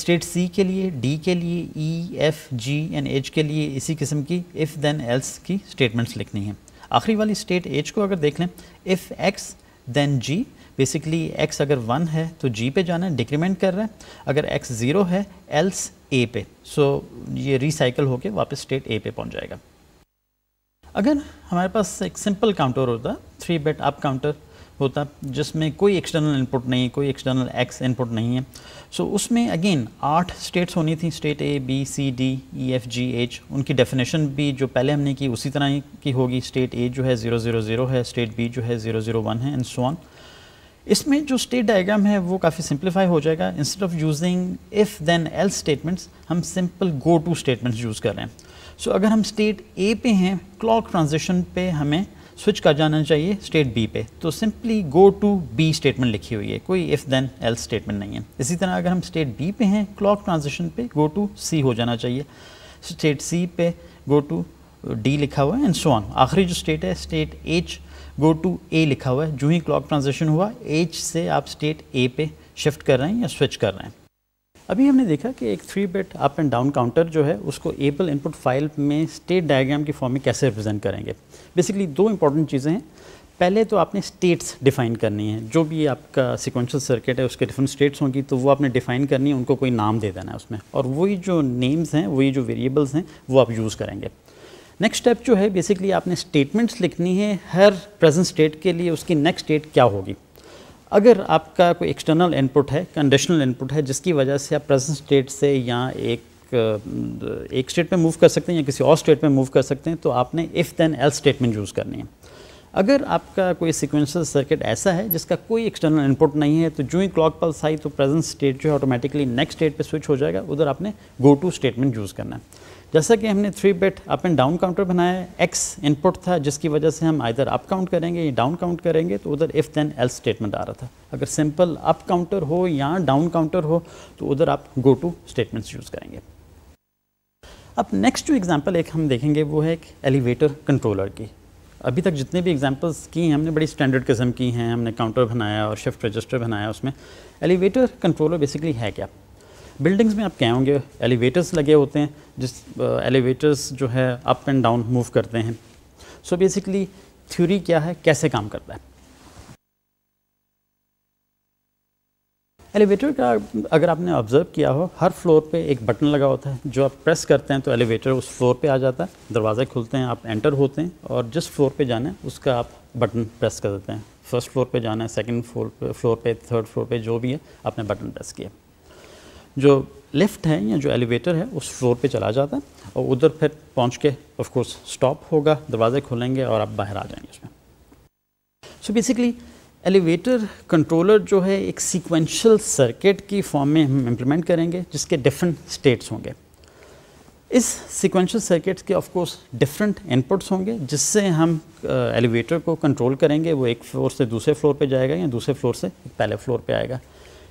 स्टेट सी के लिए डी के लिए E F G and H के लिए इसी किस्म की इफ़ देन एल्स की स्टेटमेंट्स लिखनी है आखिरी वाली स्टेट एच को अगर देख लें if x then G basically x अगर वन है तो जी पे जाना है डिक्रीमेंट कर रहा है अगर एक्स ज़ीरो है एल्स ए पे सो so, ये रिसाइकल होके वापस स्टेट ए पे पहुंच जाएगा अगर हमारे पास एक सिंपल काउंटर होता थ्री बेट अप काउंटर होता जिसमें कोई एक्सटर्नल इनपुट नहीं कोई एक्सटर्नल एक्स इनपुट नहीं है सो so, उसमें अगेन आठ स्टेट्स होनी थी state A B C D E F G H उनकी डेफिनेशन भी जो पहले हमने की उसी तरह की होगी स्टेट ए जो है ज़ीरो ज़ीरो ज़ीरो है स्टेट बी जो है ज़ीरो ज़ीरो वन है एंड सो ऑन इसमें जो स्टेट डायग्राम है वो काफ़ी सिंप्लीफाई हो जाएगा instead of using if then else statements हम simple go to statements use कर रहे हैं सो so, अगर हम स्टेट ए पे हैं क्लॉक ट्रांजिशन पे हमें स्विच कर जाना चाहिए स्टेट बी पे तो simply go to B statement लिखी हुई है कोई इफ़ देन एल स्टेटमेंट नहीं है इसी तरह अगर हम स्टेट बी पे हैं क्लॉक ट्रांजिशन पे गो टू सी हो जाना चाहिए स्टेट सी पे गो टू डी लिखा हुआ है एंड सो ऑन आखिरी जो स्टेट है state H go to A लिखा हुआ है जो ही क्लॉक ट्रांजेक्शन हुआ एच से आप स्टेट ए पे शिफ्ट कर रहे हैं या स्विच कर रहे हैं अभी हमने देखा कि एक three bit up and down counter जो है उसको एबल इनपुट फाइल में स्टेट डायग्राम की फॉर्म में कैसे रिप्रेजेंट करेंगे बेसिकली दो इंपॉर्टेंट चीज़ें हैं पहले तो आपने स्टेट्स डिफाइन करनी है जो भी आपका सिक्वेंशल सर्किट है उसके डिफरेंट स्टेट्स होंगी तो वो आपने डिफाइन करनी है उनको कोई नाम दे देना है उसमें और वही जो नेम्स हैं वही जो वेरिएबल्स हैं वो आप यूज़ करेंगे नेक्स्ट स्टेप जो है बेसिकली आपने स्टेटमेंट्स लिखनी है हर प्रेजेंट स्टेट के लिए उसकी नेक्स्ट स्टेट क्या होगी अगर आपका कोई एक्सटर्नल इनपुट है कंडीशनल इनपुट है जिसकी वजह से आप प्रेजेंट स्टेट से या एक एक स्टेट में मूव कर सकते हैं या किसी और स्टेट में मूव कर सकते हैं तो आपने if then else statement use करनी है अगर आपका कोई सिक्वेंशल सर्किट ऐसा है जिसका कोई एक्सटर्नल इनपुट नहीं है तो जो ही क्लॉक पल्स आई तो प्रेजेंट स्टेट जो है ऑटोमेटिकली नेक्स्ट स्टेट पे स्विच हो जाएगा उधर आपने गो टू स्टेटमेंट यूज़ करना है जैसा कि हमने three bit up and down counter बनाया एक्स इनपुट था जिसकी वजह से हम इधर अप काउंट करेंगे या डाउन काउंट करेंगे तो उधर इफ़ देन एल्स स्टेटमेंट आ रहा था अगर सिंपल अप काउंटर हो या डाउन काउंटर हो तो उधर आप गो टू स्टेटमेंट्स यूज़ करेंगे अब नेक्स्ट जो एग्ज़ाम्पल एक हम देखेंगे वो है एक एलिवेटर कंट्रोलर की अभी तक जितने भी एग्जांपल्स की हैं हमने बड़ी स्टैंडर्ड किस्म की हैं हमने काउंटर बनाया और शिफ्ट रजिस्टर बनाया उसमें एलिवेटर कंट्रोलर बेसिकली है क्या बिल्डिंग्स में आप क्या होंगे एलिवेटर्स लगे होते हैं जिस एलिवेटर्स जो है अप एंड डाउन मूव करते हैं सो बेसिकली थ्योरी क्या है कैसे काम करता है एलिवेटर का अगर आपने ऑब्जर्व किया हो हर फ्लोर पे एक बटन लगा होता है जो आप प्रेस करते हैं तो एलिवेटर उस फ्लोर पे आ जाता है दरवाज़े खुलते हैं आप एंटर होते हैं और जिस फ्लोर पे जाना है उसका आप बटन प्रेस कर देते हैं फर्स्ट फ्लोर पे जाना है सेकंड फ्लोर पे फ्लोर पे थर्ड फ्लोर पे जो भी है आपने बटन प्रेस किया जो लिफ्ट है या जो एलिवेटर है उस फ्लोर पे चला जाता है और उधर फिर पहुंच के ऑफ कोर्स स्टॉप होगा दरवाजे खोलेंगे और आप बाहर आ जाएंगे उसमें सो बेसिकली एलिवेटर कंट्रोलर जो है एक सीक्वेंशियल सर्किट की फॉर्म में हम इम्प्लीमेंट करेंगे जिसके डिफरेंट स्टेट्स होंगे इस सीक्वेंशियल सर्किट्स के ऑफ कोर्स डिफरेंट इनपुट्स होंगे जिससे हम एलिवेटर uh, को कंट्रोल करेंगे वो एक फ्लोर से दूसरे फ्लोर पे जाएगा या दूसरे फ्लोर से पहले फ्लोर पे आएगा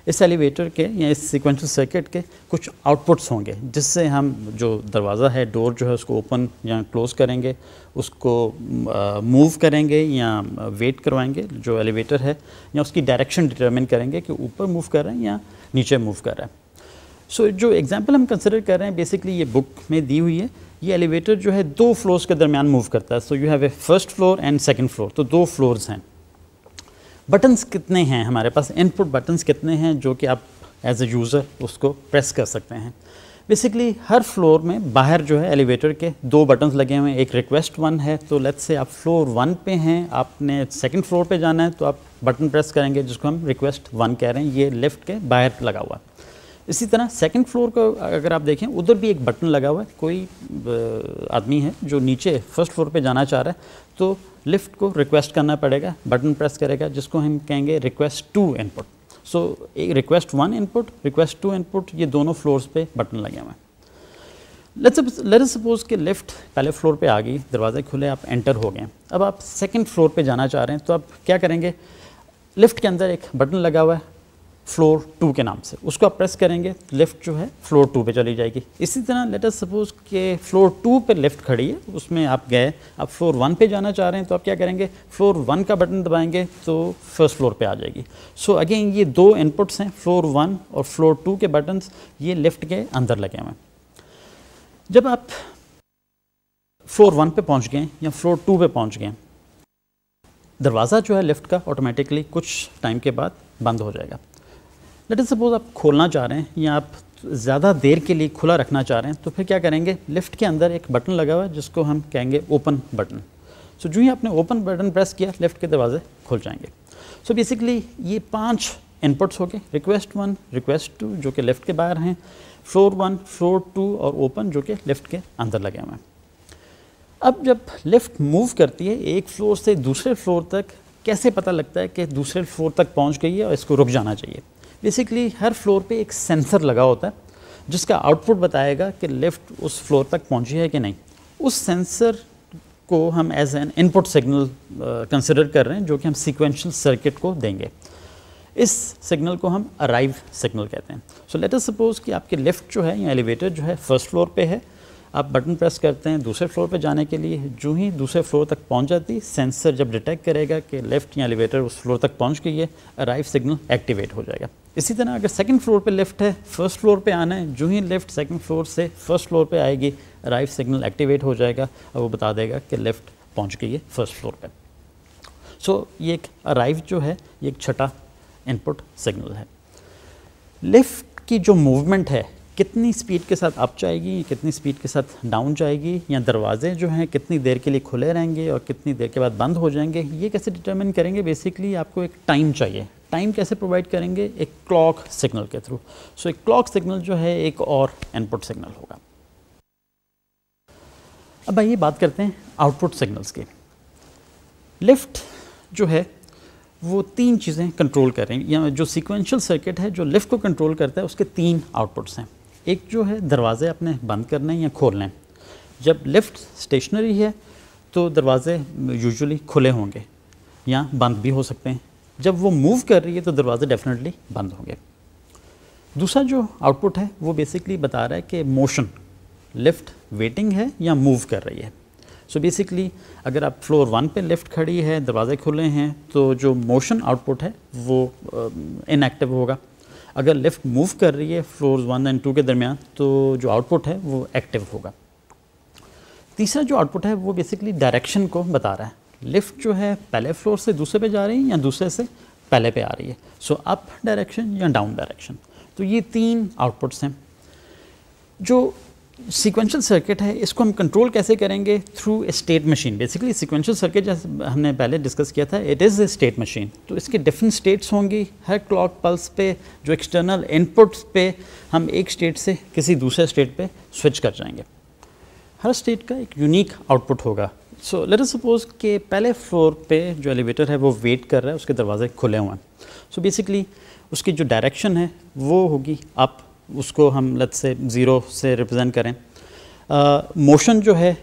इस एलिवेटर के या इस सिक्वेंशल सर्किट के कुछ आउटपुट्स होंगे जिससे हम जो दरवाज़ा है डोर जो है उसको ओपन या क्लोज़ करेंगे उसको मूव करेंगे या वेट करवाएंगे जो एलिवेटर है या उसकी डायरेक्शन डिटरमिन करेंगे कि ऊपर मूव कर रहे हैं या नीचे मूव कर रहे हैं सो so, जो एग्जाम्पल हम कंसिडर कर रहे हैं बेसिकली ये बुक में दी हुई है ये एलिवेटर जो है दो फ्लोर्स के दरमियान मूव करता है so you have a first floor and second floor तो दो फ्लोर्स हैं बटन्स कितने हैं हमारे पास इनपुट बटन्स कितने हैं जो कि आप एज ए यूज़र उसको प्रेस कर सकते हैं बेसिकली हर फ्लोर में बाहर जो है एलिवेटर के दो बटन्स लगे हुए हैं एक रिक्वेस्ट वन है तो लेट्स से आप फ्लोर वन पे हैं आपने सेकंड फ्लोर पे जाना है तो आप बटन प्रेस करेंगे जिसको हम रिक्वेस्ट वन कह रहे हैं ये लिफ्ट के बाहर लगा हुआ है इसी तरह सेकंड फ्लोर को अगर आप देखें उधर भी एक बटन लगा हुआ है कोई आदमी है जो नीचे फर्स्ट फ्लोर पर जाना चाह रहा है तो लिफ्ट को रिक्वेस्ट करना पड़ेगा बटन प्रेस करेगा जिसको हम कहेंगे रिक्वेस्ट टू इनपुट सो एक request one input request two input ये दोनों फ्लोर्स पे बटन लगे हुए हैं लेट्स लेट सपोज कि लिफ्ट पहले फ्लोर पे आ गई दरवाजे खुले आप एंटर हो गए अब आप सेकंड फ्लोर पे जाना चाह रहे हैं तो आप क्या करेंगे लिफ्ट के अंदर एक बटन लगा हुआ है फ्लोर टू के नाम से उसको आप प्रेस करेंगे लेफ़्ट जो है फ्लोर टू पे चली जाएगी इसी तरह लेटर सपोज के फ्लोर टू पे लेफ़्ट खड़ी है उसमें आप गए आप फ्लोर वन पे जाना चाह रहे हैं तो आप क्या करेंगे फ्लोर वन का बटन दबाएंगे तो फर्स्ट फ्लोर पे आ जाएगी सो so, अगेन ये दो इनपुट्स हैं फ्लोर वन और फ्लोर टू के बटन्स ये लेफ़्ट के अंदर लगे हुए हैं जब आप फ्लोर वन पे पहुंच गए या फ्लोर टू पे पहुंच गए दरवाज़ा जो है लिफ्ट का ऑटोमेटिकली कुछ टाइम के बाद बंद हो जाएगा लेट इज सपोज आप खोलना चाह रहे हैं या आप ज़्यादा देर के लिए खुला रखना चाह रहे हैं तो फिर क्या करेंगे लिफ्ट के अंदर एक बटन लगा हुआ है जिसको हम कहेंगे ओपन बटन सो जो ही आपने ओपन बटन प्रेस किया लिफ्ट के दरवाजे खुल जाएंगे सो so बेसिकली ये पांच इनपुट्स हो गए रिक्वेस्ट वन रिक्वेस्ट टू जो कि लेफ़्ट के बाहर हैं फ्लोर वन फ्लोर टू और ओपन जो कि लेफ़्ट के अंदर लगे हुए हैं अब जब लिफ्ट मूव करती है एक फ्लोर से दूसरे फ्लोर तक कैसे पता लगता है कि दूसरे फ्लोर तक पहुंच गई है और इसको रुक जाना चाहिए बेसिकली हर फ्लोर पे एक सेंसर लगा होता है जिसका आउटपुट बताएगा कि लिफ्ट उस फ्लोर तक पहुंची है कि नहीं उस सेंसर को हम as an input signal consider कर रहे हैं जो कि हम सिक्वेंशल सर्किट को देंगे इस सिग्नल को हम अराइव सिग्नल कहते हैं सो लेट अस सपोज कि आपके लिफ्ट जो है या एलिवेटर जो है फर्स्ट फ्लोर पे है आप बटन प्रेस करते हैं दूसरे फ्लोर पे जाने के लिए जो ही दूसरे फ्लोर तक पहुंच जाती सेंसर जब डिटेक्ट करेगा कि लेफ्ट या एलिवेटर उस फ्लोर तक पहुंच गई है अराइव सिग्नल एक्टिवेट हो जाएगा इसी तरह अगर सेकंड फ्लोर पे लेफ़्ट है फर्स्ट फ्लोर पे आना है जो ही लेफ़्ट सेकंड फ्लोर से फर्स्ट फ्लोर पे आएगी राइट सिग्नल एक्टिवेट हो जाएगा और वो बता देगा कि लेफ़्ट पहुंच गई है फर्स्ट फ्लोर पे सो so, ये एक अराइव जो है ये एक छठा इनपुट सिग्नल है लेफ़्ट की जो मूवमेंट है कितनी स्पीड के साथ अप जाएगी कितनी स्पीड के साथ डाउन जाएगी या दरवाजे जो हैं कितनी देर के लिए खुले रहेंगे और कितनी देर के बाद बंद हो जाएंगे ये कैसे डिटर्मिन करेंगे बेसिकली आपको एक टाइम चाहिए टाइम कैसे प्रोवाइड करेंगे एक क्लॉक सिग्नल के थ्रू सो so, एक क्लॉक सिग्नल जो है एक और इनपुट सिग्नल होगा अब आइए बात करते हैं आउटपुट सिग्नल्स की लिफ्ट जो है वो तीन चीज़ें कंट्रोल करें या जो सीक्वेंशियल सर्किट है जो लिफ्ट को कंट्रोल करता है उसके तीन आउटपुट्स हैं एक जो है दरवाज़े अपने बंद करने या खोलने जब लिफ्ट स्टेशनरी है तो दरवाज़े यूजुअली खुले होंगे या बंद भी हो सकते हैं जब वो मूव कर रही है तो दरवाज़े डेफिनेटली बंद होंगे दूसरा जो आउटपुट है वो बेसिकली बता रहा है कि मोशन लिफ्ट वेटिंग है या मूव कर रही है सो so बेसिकली अगर आप फ्लोर वन पे लिफ्ट खड़ी है दरवाज़े खुले हैं तो जो मोशन आउटपुट है वो इनएक्टिव uh, होगा अगर लिफ्ट मूव कर रही है फ्लोर वन एंड टू के दरमियान तो जो आउटपुट है वो एक्टिव होगा तीसरा जो आउटपुट है वो बेसिकली डायरेक्शन को बता रहा है लिफ्ट जो है पहले फ्लोर से दूसरे पे जा रही है या दूसरे से पहले पे आ रही है सो अप डायरेक्शन या डाउन डायरेक्शन तो ये तीन आउटपुट्स हैं जो सीक्वेंशियल सर्किट है इसको हम कंट्रोल कैसे करेंगे through state machine basically sequential circuit जैसे हमने पहले डिस्कस किया था it is a state machine तो इसके डिफरेंट स्टेट्स होंगी हर क्लॉक पल्स पे जो एक्सटर्नल इनपुट्स पे हम एक स्टेट से किसी दूसरे स्टेट पे स्विच कर जाएंगे हर स्टेट का एक यूनिक आउटपुट होगा सो लेट अस सपोज के पहले फ्लोर पे जो एलिवेटर है वो वेट कर रहा है उसके दरवाजे खुले हुए हैं सो बेसिकली उसकी जो डायरेक्शन है वो होगी अप उसको हम लत से ज़ीरो से रिप्रेजेंट करें मोशन uh, जो है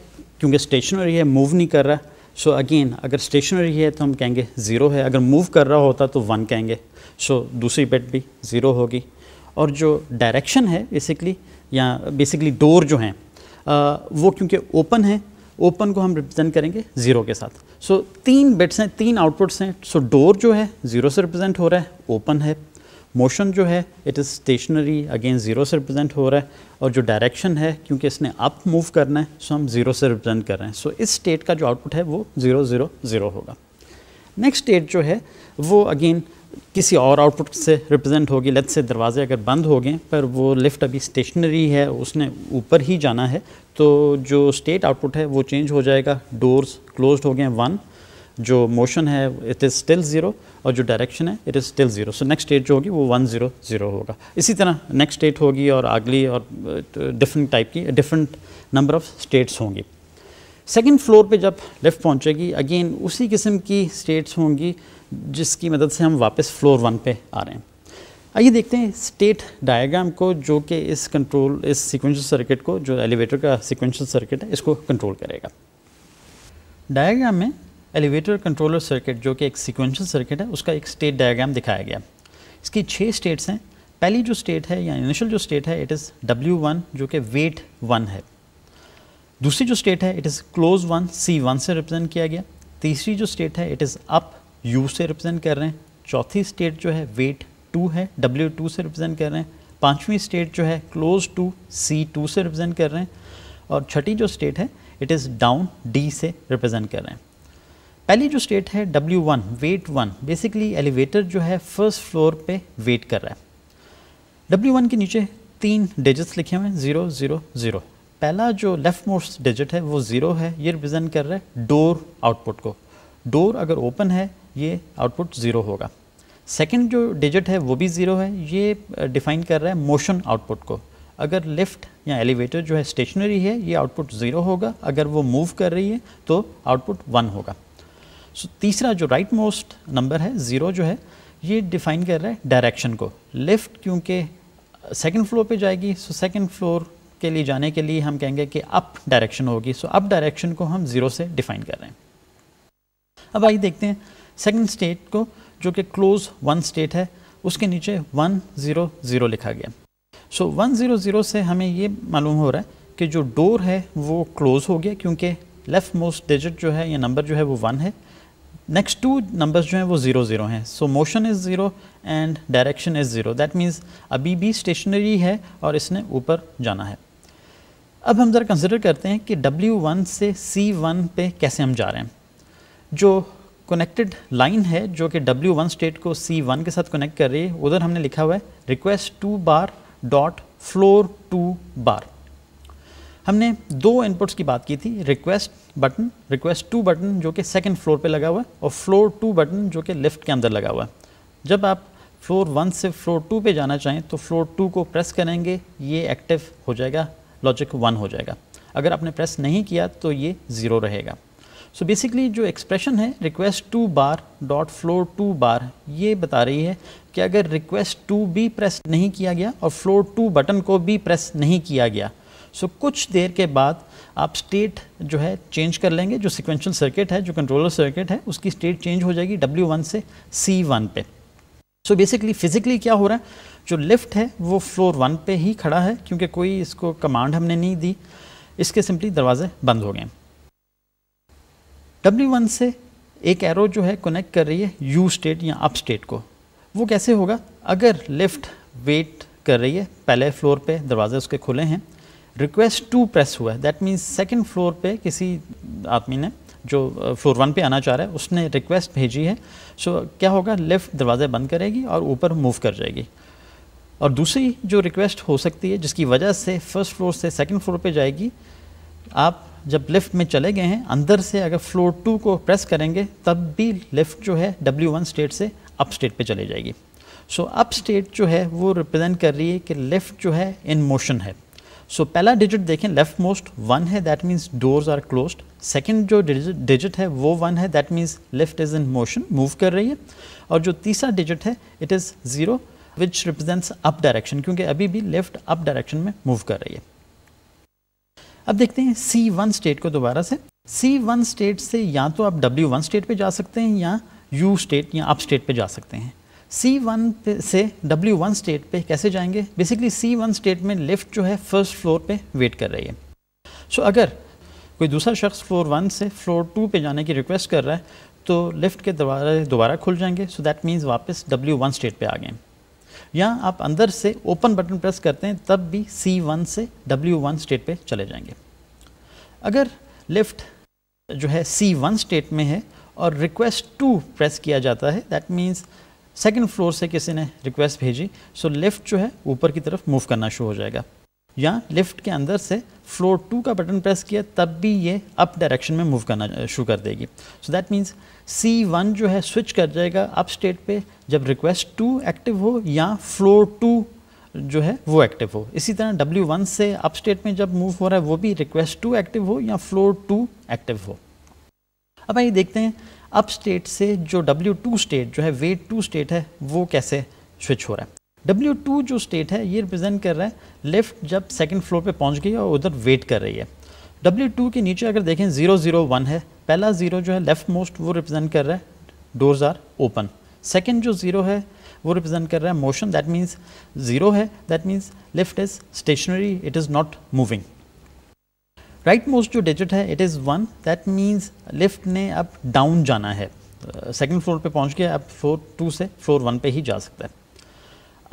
क्योंकि स्टेशनरी है मूव नहीं कर रहा सो so अगेन अगर स्टेशनरी है तो हम कहेंगे ज़ीरो है अगर मूव कर रहा होता तो वन कहेंगे सो so, दूसरी बेट भी ज़ीरो होगी और जो डायरेक्शन है बेसिकली या बेसिकली डोर जो हैं uh, वो क्योंकि ओपन है ओपन को हम रिप्रेजेंट करेंगे ज़ीरो के साथ सो so, तीन बिट्स हैं तीन आउटपुट्स हैं सो so, डोर जो है ज़ीरो से रिप्रेजेंट हो रहा है ओपन है मोशन जो है it is stationary again zero से रिप्रेजेंट हो रहा है और जो डायरेक्शन है क्योंकि इसने अप मूव करना है सो so हम ज़ीरो से रिप्रेजेंट कर रहे हैं सो so, इस स्टेट का जो आउटपुट है वो ज़ीरो ज़ीरो ज़ीरो होगा नेक्स्ट स्टेट जो है वो अगेन किसी और आउटपुट से रिप्रेजेंट होगी लेट से दरवाजे अगर बंद हो गए पर वो लिफ्ट अभी स्टेशनरी है उसने ऊपर ही जाना है तो जो स्टेट आउटपुट है वो चेंज हो जाएगा डोर्स क्लोज हो गए वन जो मोशन है इट इज़ स्टिल ज़ीरो और जो डायरेक्शन है it is still zero so next state जो होगी वो वन ज़ीरो ज़ीरो होगा इसी तरह नेक्स्ट स्टेट होगी और अगली और डिफरेंट टाइप की डिफरेंट नंबर ऑफ़ स्टेट्स होंगी सेकेंड फ्लोर पे जब लिफ्ट पहुंचेगी अगेन उसी किस्म की स्टेट्स होंगी जिसकी मदद से हम वापस फ्लोर वन पे आ रहे हैं आइए देखते हैं स्टेट डायग्राम को जो कि इस कंट्रोल इस सिक्वेंशल सर्किट को जो एलिवेटर का सिक्वेंशल सर्किट है इसको कंट्रोल करेगा डायग्राम में एलिवेटर कंट्रोलर सर्किट जो कि एक सिक्वेंशल सर्किट है उसका एक स्टेट डायग्राम दिखाया गया इसकी छः स्टेट्स हैं पहली जो स्टेट है या इनिशियल जो स्टेट है इट इज़ डब्ल्यू वन जो कि वेट वन है दूसरी जो स्टेट है it is close one C one से रिप्रेजेंट किया गया तीसरी जो स्टेट है इट इज़ अप यू से रिप्रेजेंट कर रहे हैं चौथी स्टेट जो है वेट टू है डब्ल्यू टू से रिप्रेजेंट कर रहे हैं पांचवी स्टेट जो है क्लोज टू सी टू से रिप्रेजेंट कर रहे हैं और छठी जो स्टेट है इट इज़ डाउन डी से रिप्रेजेंट कर रहे हैं पहली जो स्टेट है W one wait one basically elevator जो है फर्स्ट फ्लोर पे वेट कर रहा है डब्ल्यू वन के नीचे तीन डिजिट्स लिखे हुए हैं ज़ीरो ज़ीरो ज़ीरो पहला जो लेफ्ट मोस्ट डिजिट है वो ज़ीरो है ये रिप्रेजेंट कर रहा है डोर आउटपुट को डोर अगर ओपन है ये आउटपुट ज़ीरो होगा सेकंड जो डिजिट है वो भी ज़ीरो है ये डिफाइन कर रहा है मोशन आउटपुट को अगर लिफ्ट या एलिवेटर जो है स्टेशनरी है ये आउटपुट ज़ीरो होगा अगर वो मूव कर रही है तो आउटपुट वन होगा सो so, तीसरा जो राइट मोस्ट नंबर है ज़ीरो जो है ये डिफाइन कर रहा है डायरेक्शन को लिफ्ट क्योंकि सेकेंड फ्लोर पे जाएगी सो सेकेंड फ्लोर के लिए जाने के लिए हम कहेंगे कि अप डायरेक्शन होगी सो अप डायरेक्शन को हम ज़ीरो से डिफाइन कर रहे हैं अब आइए देखते हैं सेकंड स्टेट को जो कि क्लोज वन स्टेट है उसके नीचे वन ज़ीरो ज़ीरो लिखा गया सो वन ज़ीरो ज़ीरो से हमें ये मालूम हो रहा है कि जो डोर है वो क्लोज़ हो गया क्योंकि लेफ़्ट मोस्ट डिजिट जो है या नंबर जो है वो वन है नेक्स्ट टू नंबर्स जो हैं वो ज़ीरो ज़ीरो हैं so motion is zero and direction is zero that means अभी भी स्टेशनरी है और इसने ऊपर जाना है अब हम ज़रा कंसिडर करते हैं कि W1 से C1 पे कैसे हम जा रहे हैं जो कनेक्टेड लाइन है जो कि W1 स्टेट को C1 के साथ कनेक्ट कर रही है उधर हमने लिखा हुआ है request two bar dot floor two bar हमने दो इनपुट्स की बात की थी request button request two button जो कि सेकंड फ्लोर पे लगा हुआ है और फ्लोर टू बटन जो कि लिफ्ट के अंदर लगा हुआ है जब आप फ्लोर वन से फ्लोर टू पे जाना चाहें तो फ्लोर टू को प्रेस करेंगे ये एक्टिव हो जाएगा लॉजिक वन हो जाएगा अगर आपने प्रेस नहीं किया तो ये ज़ीरो रहेगा सो बेसिकली जो एक्सप्रेशन है request two bar dot floor two bar ये बता रही है कि अगर रिक्वेस्ट टू भी प्रेस नहीं किया गया और फ्लोर टू बटन को भी प्रेस नहीं किया गया सो so, कुछ देर के बाद आप स्टेट जो है चेंज कर लेंगे जो सिक्वेंशल सर्किट है जो कंट्रोलर सर्किट है उसकी स्टेट चेंज हो जाएगी W1 से C1 पे सो बेसिकली फिजिकली क्या हो रहा है जो लिफ्ट है वो फ्लोर वन पे ही खड़ा है क्योंकि कोई इसको कमांड हमने नहीं दी इसके सिंपली दरवाजे बंद हो गए डब्ल्यू वन से एक एरो जो है कनेक्ट कर रही है यू स्टेट या अप स्टेट को वो कैसे होगा अगर लिफ्ट वेट कर रही है पहले फ्लोर पे दरवाजे उसके खुले हैं रिक्वेस्ट टू प्रेस हुआ है दैट मीन्स सेकेंड फ्लोर पे किसी आदमी ने जो फ्लोर वन पे आना चाह रहा है उसने रिक्वेस्ट भेजी है सो so, क्या होगा लिफ्ट दरवाज़े बंद करेगी और ऊपर मूव कर जाएगी और दूसरी जो रिक्वेस्ट हो सकती है जिसकी वजह से फर्स्ट फ्लोर से सेकेंड फ्लोर पे जाएगी आप जब लिफ्ट में चले गए हैं अंदर से अगर फ्लोर टू को प्रेस करेंगे तब भी लिफ्ट जो है डब्ल्यू वन स्टेट से अप स्टेट पे चली जाएगी सो अप स्टेट जो है वो रिप्रेजेंट कर रही है कि लेफ़्ट जो है इन मोशन है सो so, पहला डिजिट देखें लेफ्ट मोस्ट वन है that means doors are close second जो डिजिट है वो वन है that means left is in motion move कर रही है और जो तीसरा डिजिट है it is zero which represents up direction क्योंकि अभी भी लेफ्ट अप डायरेक्शन में मूव कर रही है अब देखते हैं सी वन स्टेट को दोबारा से सी वन स्टेट से या तो आप डब्ल्यू वन स्टेट पे जा सकते हैं या यू स्टेट या अप स्टेट पे जा सकते हैं सी वन से डब्ल्यू वन स्टेट पे कैसे जाएंगे बेसिकली सी वन स्टेट में लिफ्ट जो है फर्स्ट फ्लोर पे वेट कर रही है सो so, अगर कोई दूसरा शख्स फ्लोर वन से फ्लोर टू पे जाने की रिक्वेस्ट कर रहा है तो लिफ्ट के दोबारा दोबारा खुल जाएंगे सो दैट मीन्स वापस डब्ल्यू वन स्टेट पे आ गए या आप अंदर से ओपन बटन प्रेस करते हैं तब भी C1 से W1 स्टेट पे चले जाएंगे अगर लिफ्ट जो है C1 स्टेट में है और रिक्वेस्ट टू प्रेस किया जाता है दैट मीन्स सेकेंड फ्लोर से किसी ने रिक्वेस्ट भेजी सो लिफ्ट जो है ऊपर की तरफ मूव करना शुरू हो जाएगा या लिफ्ट के अंदर से फ्लोर टू का बटन प्रेस किया तब भी ये अप डायरेक्शन में मूव करना शुरू कर देगी so that means C one जो है स्विच कर जाएगा अप स्टेट पे जब रिक्वेस्ट टू एक्टिव हो या फ्लोर टू जो है वो एक्टिव हो इसी तरह W1 से अप स्टेट में जब मूव हो रहा है वो भी रिक्वेस्ट टू एक्टिव हो या फ्लोर टू एक्टिव हो अब आइए देखते हैं अप स्टेट से जो W2 स्टेट जो है वेट टू स्टेट है वो कैसे स्विच हो रहा है W2 जो स्टेट है ये रिप्रेजेंट कर रहा है लेफ़्ट जब सेकेंड फ्लोर पर पहुंच गई और उधर वेट कर रही है W2 के नीचे अगर देखें 001 है पहला ज़ीरो जो है लेफ़्ट मोस्ट वो रिप्रेजेंट कर रहा है डोर्स आर ओपन सेकेंड जो ज़ीरो है वो रिप्रेजेंट कर रहा है मोशन दैट मीन्स ज़ीरो है that means left is stationary it is not moving right most जो डिजिट है it is one that means lift ने अब डाउन जाना है सेकेंड uh, फ्लोर पे पहुंच गया अब फ्लोर टू से फ्लोर वन पे ही जा सकता है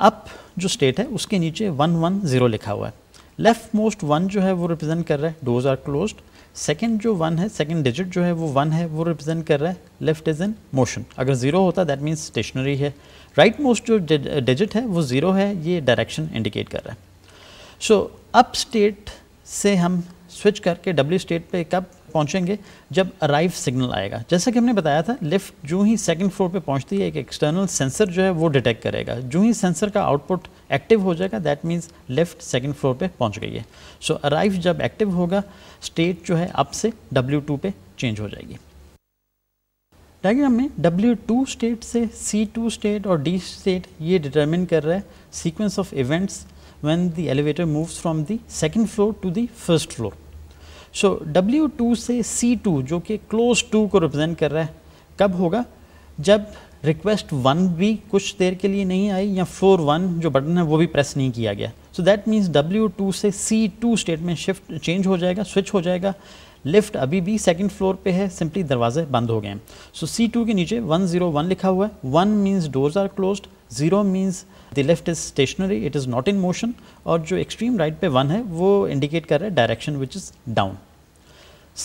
अप जो स्टेट है उसके नीचे वन वन ज़ीरो लिखा हुआ है लेफ्ट मोस्ट वन जो है वो रिप्रेजेंट कर रहा है डोज आर क्लोज्ड सेकेंड जो वन है सेकेंड डिजिट जो है वो वन है वो रिप्रेजेंट कर रहा है लेफ्ट इज़ इन मोशन अगर ज़ीरो होता दैट मीन्स स्टेशनरी है राइट right मोस्ट जो डिजिट है वो ज़ीरो है ये डायरेक्शन इंडिकेट कर रहा है सो अप स्टेट से हम स्विच करके डब्ल्यू स्टेट पे कब पहुंचेंगे जब अराइव सिग्नल आएगा जैसा कि हमने बताया था लिफ्ट जो ही सेकंड फ्लोर पे पहुंचती है एक एक्सटर्नल सेंसर जो है वो डिटेक्ट करेगा जो ही सेंसर का आउटपुट एक्टिव हो जाएगा that means left second floor पे पहुंच गई है सो so, अराइव जब एक्टिव होगा स्टेट जो है अब से W2 पे चेंज हो जाएगी डायग्राम में W2 स्टेट से C2 स्टेट और D स्टेट ये डिटरमिन कर रहा है sequence of events when the elevator moves from the second floor to the first floor so W2 से C2 जो कि क्लोज टू को रिप्रेजेंट कर रहा है कब होगा जब रिक्वेस्ट वन भी कुछ देर के लिए नहीं आई या फ्लोर वन जो बटन है वो भी प्रेस नहीं किया गया so that means W two से सी टू स्टेट में शिफ्ट चेंज हो जाएगा स्विच हो जाएगा लिफ्ट अभी भी सेकेंड फ्लोर पे है सिंपली दरवाजे बंद हो गए हैं सो सी टू के नीचे वन जीरो वन लिखा हुआ है one means doors are close zero means the left is stationary it is not in motion और जो एक्सट्रीम राइट पे वन है वो इंडिकेट कर रहा है direction which is down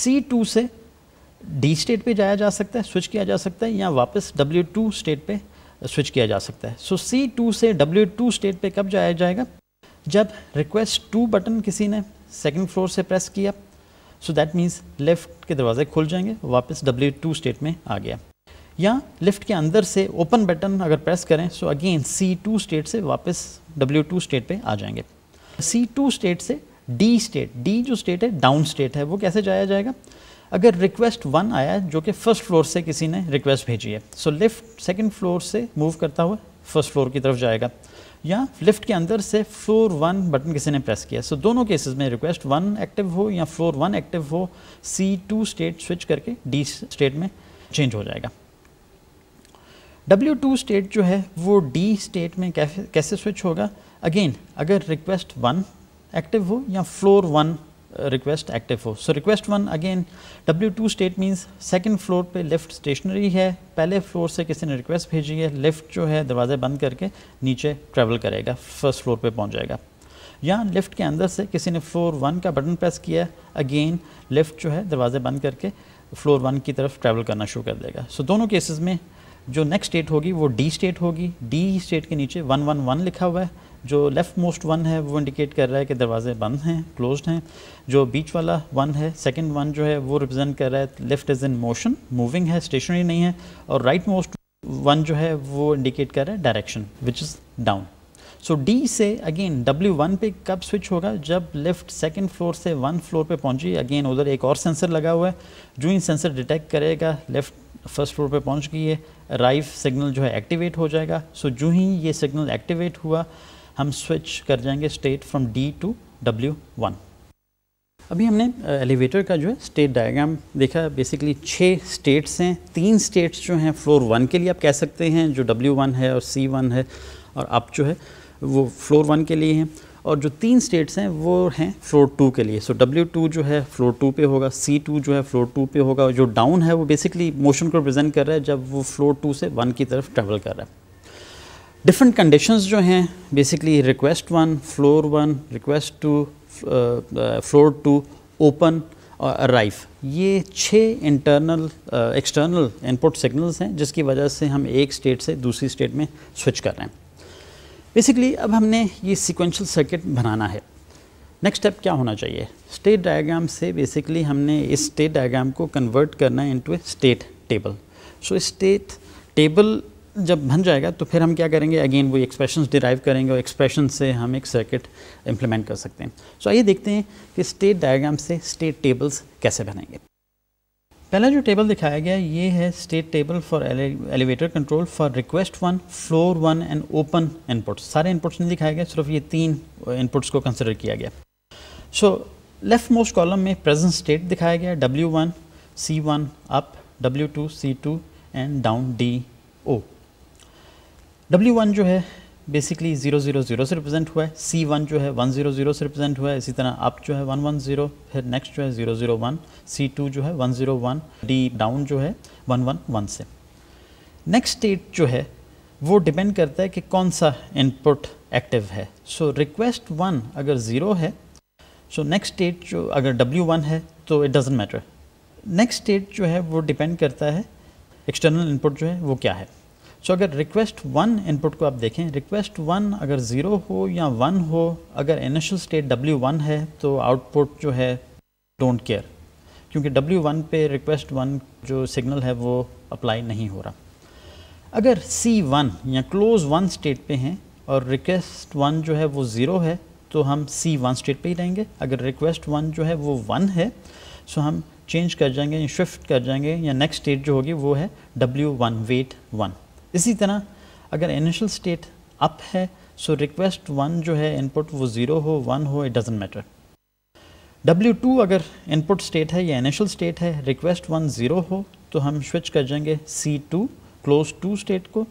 C two से डी स्टेट पे जाया जा सकता है स्विच किया जा सकता है या वापस डब्ल्यू टू स्टेट पे स्विच किया जा सकता है सो सी टू से डब्ल्यू टू स्टेट पे कब जाया जाएगा जब रिक्वेस्ट टू बटन किसी ने सेकेंड फ्लोर से प्रेस किया सो दैट मीन्स लेफ़्ट के दरवाजे खुल जाएंगे वापस डब्ल्यू टू स्टेट में आ गया या लिफ्ट के अंदर से ओपन बटन अगर प्रेस करें so again C two state से वापस डब्ल्यू टू स्टेट पर आ जाएंगे सी टू स्टेट से डी स्टेट डी जो स्टेट है डाउन स्टेट है वो कैसे जाया जाएगा अगर रिक्वेस्ट वन आया है जो कि फर्स्ट फ्लोर से किसी ने रिक्वेस्ट भेजी है सो लिफ्ट सेकेंड फ्लोर से मूव करता हुआ फर्स्ट फ्लोर की तरफ जाएगा या लिफ्ट के अंदर से फ्लोर वन बटन किसी ने प्रेस किया सो so, दोनों केसेस में रिक्वेस्ट वन एक्टिव हो या फ्लोर वन एक्टिव हो सी टू स्टेट स्विच करके डी स्टेट में चेंज हो जाएगा डब्ल्यू टू स्टेट जो है वो डी स्टेट में कैसे कैसे स्विच होगा अगेन अगर रिक्वेस्ट वन एक्टिव हो या फ्लोर वन रिक्वेस्ट एक्टिव हो so request one again W two state means second floor पे लिफ्ट स्टेशनरी है पहले फ्लोर से किसी ने रिक्वेस्ट भेजी है लिफ्ट जो है दरवाजे बंद करके नीचे ट्रेवल करेगा फर्स्ट फ्लोर पे पहुंच जाएगा या लेफ़्ट के अंदर से किसी ने फ्लोर वन का बटन प्रेस किया अगेन लेफ़्ट जो है दरवाजे बंद करके फ्लोर वन की तरफ ट्रैवल करना शुरू कर देगा सो so, दोनों केसेस में जो नेक्स्ट स्टेट होगी वो डी स्टेट होगी डी स्टेट के नीचे वन वन वन लिखा हुआ है जो लेफ़्ट मोस्ट वन है वो इंडिकेट कर रहा है कि दरवाज़े बंद हैं क्लोज हैं जो बीच वाला वन है सेकेंड वन जो है वो रिप्रेजेंट कर रहा है left is in motion moving है स्टेशनरी नहीं है और राइट मोस्ट वन जो है वो इंडिकेट कर रहा है direction which is down so D से अगेन डब्ल्यू वन पे कब स्विच होगा जब लेफ्ट सेकेंड फ्लोर से वन फ्लोर पे पहुंची अगेन उधर एक और सेंसर लगा हुआ है जो ही सेंसर डिटेक्ट करेगा लेफ्ट फर्स्ट फ्लोर पे पहुंच गई है राइव सिग्नल जो है एक्टिवेट हो जाएगा सो so, जो ही ये सिग्नल एक्टिवेट हुआ हम स्विच कर जाएंगे state from D to W one अभी हमने एलिवेटर का जो है स्टेट डायग्राम देखा बेसिकली छः स्टेट्स हैं तीन स्टेट्स जो हैं फ्लोर वन के लिए आप कह सकते हैं जो डब्ल्यू वन है और सी वन है और आप जो है वो फ्लोर वन के लिए हैं और जो तीन स्टेट्स हैं वो हैं फ्लोर टू के लिए सो डब्ल्यू टू जो है फ्लोर टू पे होगा सी टू जो है फ्लोर टू पे होगा और जो डाउन है वो बेसिकली मोशन को रिप्रेजेंट कर रहा है जब वो फ्लोर टू से वन की तरफ ट्रेवल कर रहा है डिफरेंट कंडीशंस जो हैं basically request one floor one request to floor two open और अराइव ये छः इंटरनल एक्सटर्नल इनपुट सिग्नल्स हैं जिसकी वजह से हम एक स्टेट से दूसरी स्टेट में स्विच कर रहे हैं बेसिकली अब हमने ये सिक्वेंशल सर्किट बनाना है नेक्स्ट स्टेप क्या होना चाहिए स्टेट डायग्राम से बेसिकली हमने इस स्टेट डायग्राम को कन्वर्ट करना है into a state table so state table जब बन जाएगा तो फिर हम क्या करेंगे अगेन वो एक्सप्रेशन डिराइव करेंगे और एक्सप्रेशन से हम एक सर्किट इम्प्लीमेंट कर सकते हैं सो आइए देखते हैं कि स्टेट डायग्राम से स्टेट टेबल्स कैसे बनेंगे पहला जो टेबल दिखाया गया ये है state table for elevator control for request one floor one and open inputs सारे इनपुट्स नहीं दिखाए गए सिर्फ ये तीन इनपुट्स को कंसिडर किया गया सो लेफ्ट मोस्ट कॉलम में प्रेजेंट स्टेट दिखाया गया W one C one up W two C two and down D O W one जो है बेसिकली जीरो जीरो जीरो से रिप्रेजेंट हुआ है सी वन जो है वन जीरो जीरो से रिप्रेजेंट हुआ है इसी तरह अप जो है वन वन जीरो फिर नेक्स्ट जो है zero zero one C two जो है one zero one D down जो है वन वन वन से नेक्स्ट स्टेट जो है वो डिपेंड करता है कि कौन सा इनपुट एक्टिव है सो रिक्वेस्ट वन अगर ज़ीरो है सो नेक्स्ट स्टेट जो अगर डब्ल्यू वन है तो it doesn't matter next state जो है वो डिपेंड करता है एक्सटर्नल इनपुट जो है वो क्या है सो अगर रिक्वेस्ट वन इनपुट को आप देखें रिक्वेस्ट वन अगर ज़ीरो हो या वन हो अगर इनिशियल स्टेट डब्ल्यू वन है तो आउटपुट जो है डोंट केयर क्योंकि डब्ल्यू वन पे रिक्वेस्ट वन जो सिग्नल है वो अप्लाई नहीं हो रहा अगर सी वन या क्लोज वन स्टेट पे हैं और रिक्वेस्ट वन जो है वो ज़ीरो है तो हम सी वन स्टेट पे ही रहेंगे अगर रिक्वेस्ट वन जो है वो वन है सो हम चेंज कर जाएंगे या शिफ्ट कर जाएंगे या नेक्स्ट स्टेट जो होगी वो है डब्ल्यू वन वेट वन इसी तरह अगर इनिशियल स्टेट अप है सो रिक्वेस्ट वन जो है इनपुट वो ज़ीरो हो वन हो it doesn't matter W two अगर इनपुट स्टेट है या इनिशियल स्टेट है रिक्वेस्ट वन ज़ीरो हो तो हम स्विच कर जाएंगे C two close two state को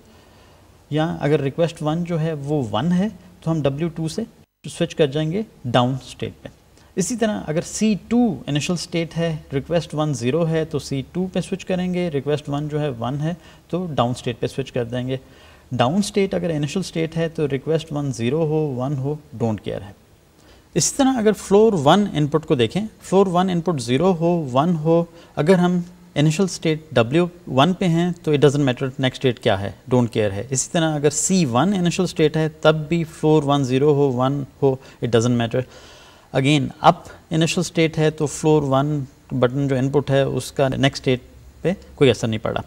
या अगर रिक्वेस्ट वन जो है वो वन है तो हम डब्ल्यू टू से स्विच कर जाएंगे डाउन स्टेट पे इसी तरह अगर C2 इनिशियल स्टेट है रिक्वेस्ट वन ज़ीरो है तो C2 पे स्विच करेंगे रिक्वेस्ट वन जो है वन है तो डाउन स्टेट पे स्विच कर देंगे डाउन स्टेट अगर इनिशियल स्टेट है तो रिक्वेस्ट वन ज़ीरो हो वन हो डोंट केयर है इसी तरह अगर फ्लोर वन इनपुट को देखें फ्लोर वन इनपुट ज़ीरो हो वन हो अगर हम इनिशियल स्टेट W1 वन पे हैं तो it doesn't matter next state क्या है डोंट केयर है इसी तरह अगर C1 वन इनिशियल स्टेट है तब भी फ्लोर वन ज़ीरो हो वन हो it doesn't matter again up initial state है तो फ्लोर वन बटन जो इनपुट है उसका नेक्स्ट स्टेट पे कोई असर नहीं पड़ा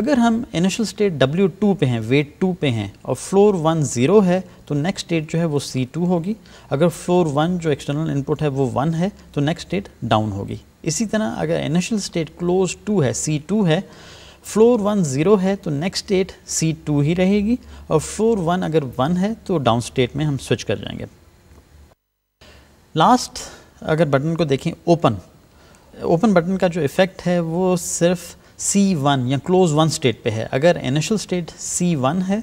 अगर हम इनिशियल स्टेट डब्ल्यू टू पे हैं वेट टू पे हैं और फ्लोर वन ज़ीरो है तो नेक्स्ट स्टेट जो है वो सी टू होगी अगर फ्लोर वन जो एक्सटर्नल इनपुट है वो वन है तो नेक्स्ट स्टेट डाउन होगी इसी तरह अगर इनिशियल स्टेट क्लोज टू है सी टू है फ्लोर वन ज़ीरो है तो नेक्स्ट स्टेट सी टू ही रहेगी और फ्लोर वन अगर वन है तो डाउन स्टेट में हम स्विच कर जाएंगे लास्ट अगर बटन को देखें ओपन ओपन बटन का जो इफ़ेक्ट है वो सिर्फ सी वन या क्लोज वन स्टेट पे है अगर इनिशियल स्टेट सी वन है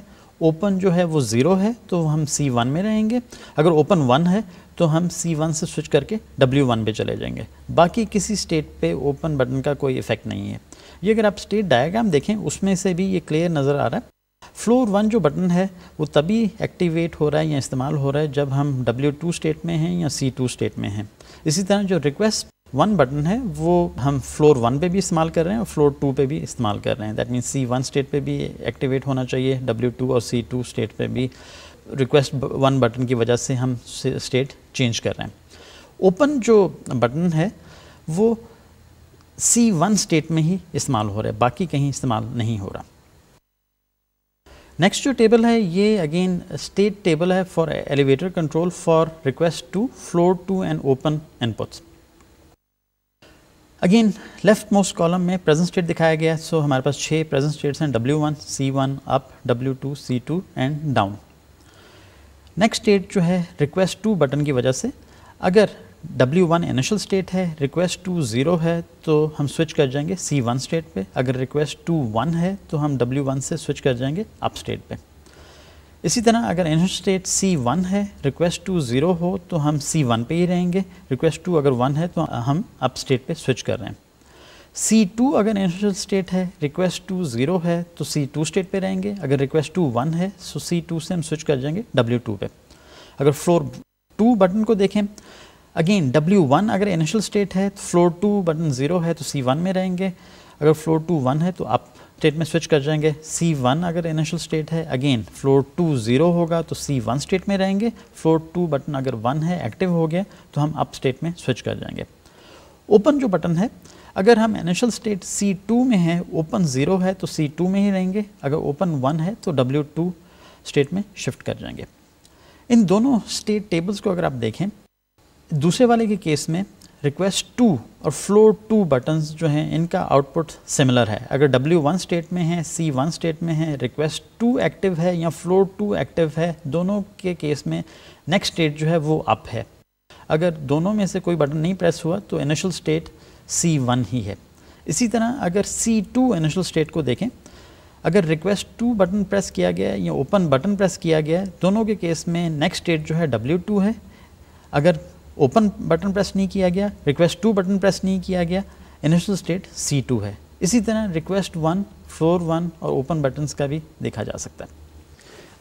ओपन जो है वो ज़ीरो है तो हम सी वन में रहेंगे अगर ओपन वन है तो हम सी वन से स्विच करके डब्ल्यू वन पे चले जाएंगे बाकी किसी स्टेट पे ओपन बटन का कोई इफ़ेक्ट नहीं है ये अगर आप स्टेट डायग्राम देखें उसमें से भी ये क्लियर नज़र आ रहा है फ्लोर वन जो बटन है वो तभी एक्टिवेट हो रहा है या इस्तेमाल हो रहा है जब हम डब्ल्यू टू स्टेट में हैं या सी टू स्टेट में हैं इसी तरह जो रिक्वेस्ट वन बटन है वो हम फ्लोर वन पे भी इस्तेमाल कर रहे हैं और फ्लोर टू पे भी इस्तेमाल कर रहे हैं that mean C one state पे भी एक्टिवेट होना चाहिए डब्ल्यू टू और सी टू स्टेट पे भी रिक्वेस्ट वन बटन की वजह से हम स्टेट चेंज कर रहे हैं ओपन जो बटन है वो सी वन स्टेट में ही इस्तेमाल हो रहा है बाकी कहीं इस्तेमाल नहीं हो रहा नेक्स्ट जो टेबल है ये अगेन स्टेट टेबल है for elevator control for request to floor two and open inputs again left most column में प्रेजेंट स्टेट दिखाया गया है सो so हमारे पास छह प्रेजेंट स्टेट्स हैं W one C one up W two C two and down next state जो है रिक्वेस्ट टू बटन की वजह से अगर W1 इनिशियल स्टेट है रिक्वेस्ट टू ज़ीरो है तो हम स्विच कर जाएंगे C1 स्टेट पर अगर रिक्वेस्ट टू वन है तो हम W1 से स्विच कर जाएंगे अप स्टेट पर इसी तरह अगर इनिशियल स्टेट C1 है रिक्वेस्ट टू ज़ीरो हो तो हम C1 पर ही रहेंगे रिक्वेस्ट टू अगर वन है तो हम अप स्टेट पर स्विच कर रहे हैं C2 अगर इनिशियल स्टेट है रिक्वेस्ट टू ज़ीरो है तो C2 स्टेट पर रहेंगे अगर रिक्वेस्ट टू वन है तो सी C2 से हम स्विच कर जाएंगे W2 पे अगर फ्लोर टू बटन को देखें अगेन W1 अगर इनिशियल स्टेट है तो फ्लोर टू बटन ज़ीरो है तो C1 में रहेंगे अगर फ्लोर टू वन है तो आप स्टेट में स्विच कर जाएंगे C1 अगर इनिशियल स्टेट है अगेन फ्लोर टू ज़ीरो होगा तो C1 स्टेट में रहेंगे फ्लोर टू बटन अगर वन है एक्टिव हो गया तो हम अप स्टेट में स्विच कर जाएंगे ओपन जो बटन है अगर हम इनिशियल स्टेट C2 में है ओपन ज़ीरो है तो C2 में ही रहेंगे अगर ओपन वन है तो W2 स्टेट में शिफ्ट कर जाएंगे इन दोनों स्टेट टेबल्स को अगर आप देखें दूसरे वाले के केस में रिक्वेस्ट टू और फ्लो टू बटन्स जो हैं इनका आउटपुट सिमिलर है अगर W1 वन स्टेट में है C1 वन स्टेट में है रिक्वेस्ट टू एक्टिव है या फ्लो टू एक्टिव है दोनों के केस में नेक्स्ट स्टेट जो है वो अप है अगर दोनों में से कोई बटन नहीं प्रेस हुआ तो इनिशियल स्टेट सी वन ही है इसी तरह अगर सी टू इनिशियल स्टेट को देखें अगर रिक्वेस्ट टू बटन प्रेस किया गया या ओपन बटन प्रेस किया गया दोनों के केस में नेक्स्ट स्टेट जो है W2 टू है अगर ओपन बटन प्रेस नहीं किया गया रिक्वेस्ट टू बटन प्रेस नहीं किया गया इनिशियल स्टेट सी टू है इसी तरह रिक्वेस्ट वन फ्लोर वन और ओपन बटन्स का भी देखा जा सकता है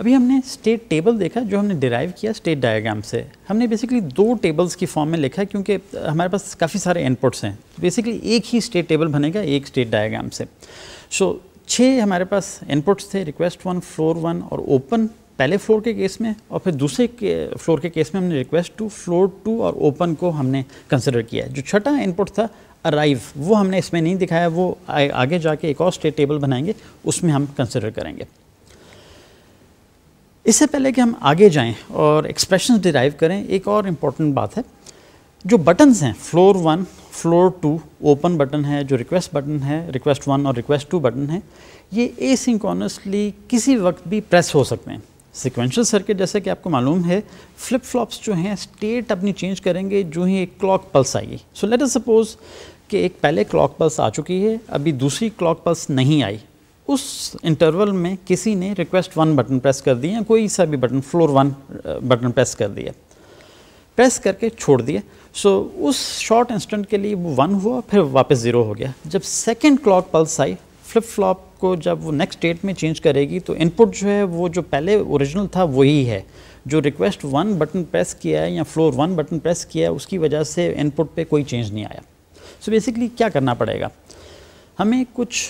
अभी हमने स्टेट टेबल देखा जो हमने डिराइव किया स्टेट डायग्राम से हमने बेसिकली दो टेबल्स की फॉर्म में लिखा क्योंकि हमारे पास काफ़ी सारे इनपुट्स हैं तो बेसिकली एक ही स्टेट टेबल बनेगा एक स्टेट डायग्राम से सो so, छः हमारे पास इनपुट्स थे रिक्वेस्ट वन फ्लोर वन और ओपन पहले फ्लोर के केस में और फिर दूसरे के फ्लोर के केस में हमने रिक्वेस्ट टू फ्लोर टू और ओपन को हमने कंसिडर किया है जो छठा इनपुट था अराइव वो हमने इसमें नहीं दिखाया वो आ, आगे जाके एक और स्टेट टेबल बनाएंगे उसमें हम कंसिडर करेंगे इससे पहले कि हम आगे जाएं और एक्सप्रेशन डिराइव करें एक और इम्पॉर्टेंट बात है जो बटन्स हैं floor one floor two open button है जो रिक्वेस्ट बटन है रिक्वेस्ट वन और रिक्वेस्ट टू बटन है ये एसिंक्रोनसली किसी वक्त भी प्रेस हो सकते हैं सिक्वेंशल सर्किट जैसे कि आपको मालूम है फ्लिप फ्लॉप्स जो हैं स्टेट अपनी चेंज करेंगे जो ही एक क्लॉक पल्स आएगी सो लेट अस सपोज कि एक पहले क्लॉक पल्स आ चुकी है अभी दूसरी क्लॉक पल्स नहीं आई उस इंटरवल में किसी ने रिक्वेस्ट वन बटन प्रेस कर दिया कोई सा भी button floor one button press कर दिया प्रेस करके छोड़ दिया सो उस शॉर्ट इंस्टेंट के लिए वो वन हुआ फिर वापस ज़ीरो हो गया जब सेकेंड क्लॉक पल्स आई फ्लिप फ्लॉप को जब वो नेक्स्ट डेट में चेंज करेगी तो इनपुट जो है वो जो पहले ओरिजिनल था वही है जो रिक्वेस्ट वन बटन प्रेस किया है या फ्लोर वन बटन प्रेस किया है उसकी वजह से इनपुट पे कोई चेंज नहीं आया सो so बेसिकली क्या करना पड़ेगा हमें कुछ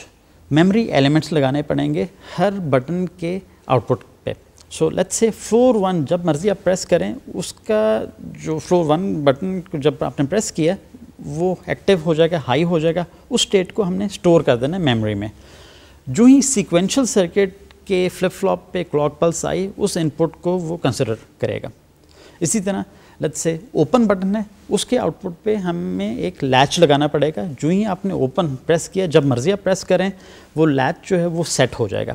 मेमोरी एलिमेंट्स लगाने पड़ेंगे हर बटन के आउटपुट पे सो लेट्स से फ्लोर वन जब मर्ज़ी आप प्रेस करें उसका जो फ्लोर वन बटन जब आपने प्रेस किया वो एक्टिव हो जाएगा हाई हो जाएगा उस स्टेट को हमने स्टोर कर देना मेमोरी में जो ही सीक्वेंशियल सर्किट के फ्लिप फ्लॉप पे क्लॉक पल्स आई उस इनपुट को वो कंसिडर करेगा इसी तरह लत से ओपन बटन है उसके आउटपुट पे हमें एक लैच लगाना पड़ेगा जो ही आपने ओपन प्रेस किया जब मर्जी आप प्रेस करें वो लैच जो है वो सेट हो जाएगा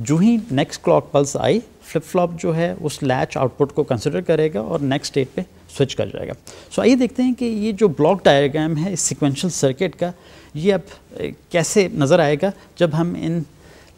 जो ही नेक्स्ट क्लॉक पल्स आई फ्लिप फ्लॉप जो है उस लैच आउटपुट को कंसिडर करेगा और नेक्स्ट स्टेट पे स्विच कर जाएगा सो so, आइए देखते हैं कि ये जो ब्लॉक डायग्राम है इस सिक्वेंशल सर्किट का ये अब कैसे नज़र आएगा जब हम इन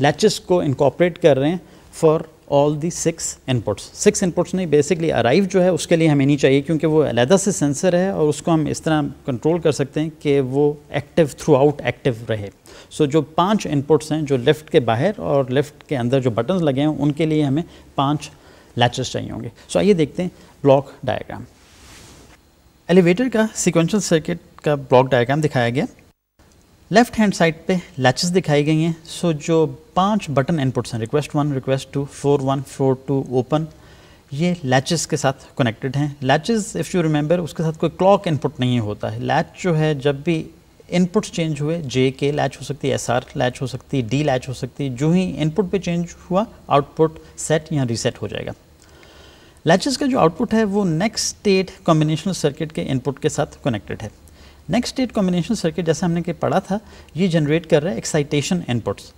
लैचेस को इनकॉपरेट कर रहे हैं for all the six inputs six inputs नहीं बेसिकली अराइव जो है उसके लिए हमें नहीं चाहिए क्योंकि वो अलहदा से सेंसर है और उसको हम इस तरह कंट्रोल कर सकते हैं कि वो एक्टिव थ्रू आउट एक्टिव रहे सो so, जो पांच इनपुट्स हैं जो लेफ़्ट के बाहर और लेफ़्ट के अंदर जो बटन्स लगे हैं उनके लिए हमें पांच लैचेस चाहिए होंगे सो so, आइए देखते हैं ब्लॉक डायग्राम एलिवेटर का सिक्वेंशल सर्किट का ब्लॉक डायग्राम दिखाया गया लेफ्ट हैंड साइड पे लैचेस दिखाई गई हैं सो so, जो पांच बटन इनपुट्स हैं request one request two floor one floor two open ये लैचेस के साथ कनेक्टेड हैं लैचेस इफ़ यू रिमेंबर उसके साथ कोई क्लॉक इनपुट नहीं होता है लैच जो है जब भी इनपुट्स चेंज हुए जे के लैच हो सकती है एस आर लैच हो सकती है डी लैच हो सकती है जो ही इनपुट पे चेंज हुआ आउटपुट सेट या रीसेट हो जाएगा लैचेस का जो आउटपुट है वो नेक्स्ट स्टेट कॉम्बिनेशनल सर्किट के इनपुट के साथ कनेक्टेड है नेक्स्ट स्टेट कॉम्बिनेशन सर्किट जैसे हमने के पढ़ा था ये जनरेट कर रहा है एक्साइटेशन इनपुट्स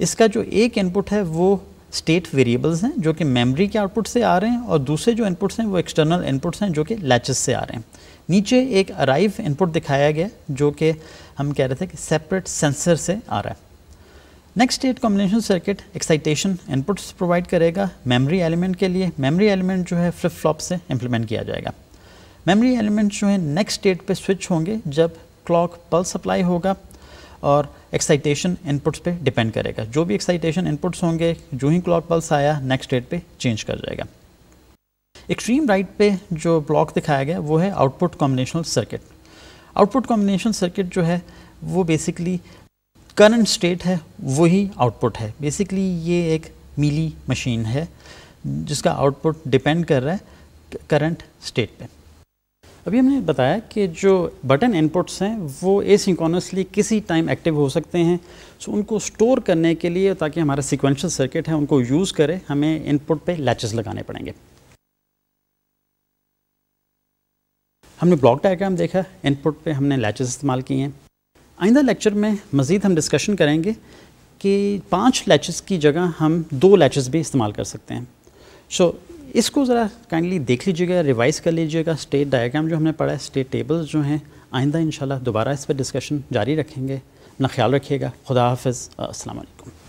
इसका जो एक इनपुट है वो स्टेट वेरिएबल्स हैं जो कि मेमोरी के आउटपुट से आ रहे हैं और दूसरे जो इनपुट्स हैं वो एक्सटर्नल इनपुट्स हैं जो कि लैचेस से आ रहे हैं नीचे एक अराइव इनपुट दिखाया गया जो कि हम कह रहे थे कि सेपरेट सेंसर से आ रहा है next state combination circuit excitation inputs provide करेगा मेमोरी एलिमेंट के लिए मेमोरी एलिमेंट जो है फ्लिप फ्लॉप से इम्प्लीमेंट किया जाएगा मेमोरी एलिमेंट जो है नेक्स्ट स्टेट पे स्विच होंगे जब क्लॉक पल्स सप्लाई होगा और एक्साइटेशन इनपुट्स पे डिपेंड करेगा जो भी एक्साइटेशन इनपुट्स होंगे जो ही क्लॉक पल्स आया नेक्स्ट स्टेट पे चेंज कर जाएगा एक्सट्रीम राइट right पे जो ब्लॉक दिखाया गया वो है output combinational circuit output combination circuit जो है वो बेसिकली करंट स्टेट है वही आउटपुट है बेसिकली ये एक मिली मशीन है जिसका आउटपुट डिपेंड कर रहा है करंट स्टेट पे अभी हमने बताया कि जो बटन इनपुट्स हैं वो एसिंक्रोनसली किसी टाइम एक्टिव हो सकते हैं सो उनको स्टोर करने के लिए ताकि हमारा सिक्वेंशल सर्किट है उनको यूज़ करें हमें इनपुट पे लैचेस लगाने पड़ेंगे हमने ब्लॉक डायग्राम देखा इनपुट पे हमने लैचेस इस्तेमाल किए हैं आइंदा लेक्चर में मज़ीद हम डिस्कशन करेंगे कि पांच लैचेस की जगह हम दो लैचेस भी इस्तेमाल कर सकते हैं सो so, इसको ज़रा काइंडली देख लीजिएगा रिवाइज़ कर लीजिएगा स्टेट डायग्राम जो हमने पढ़ा है स्टेट टेबल्स जो हैं आइंदा इन दोबारा इस पर डिस्कशन जारी रखेंगे अपना ख्याल रखिएगा खुदा हाफ़ अल्लाम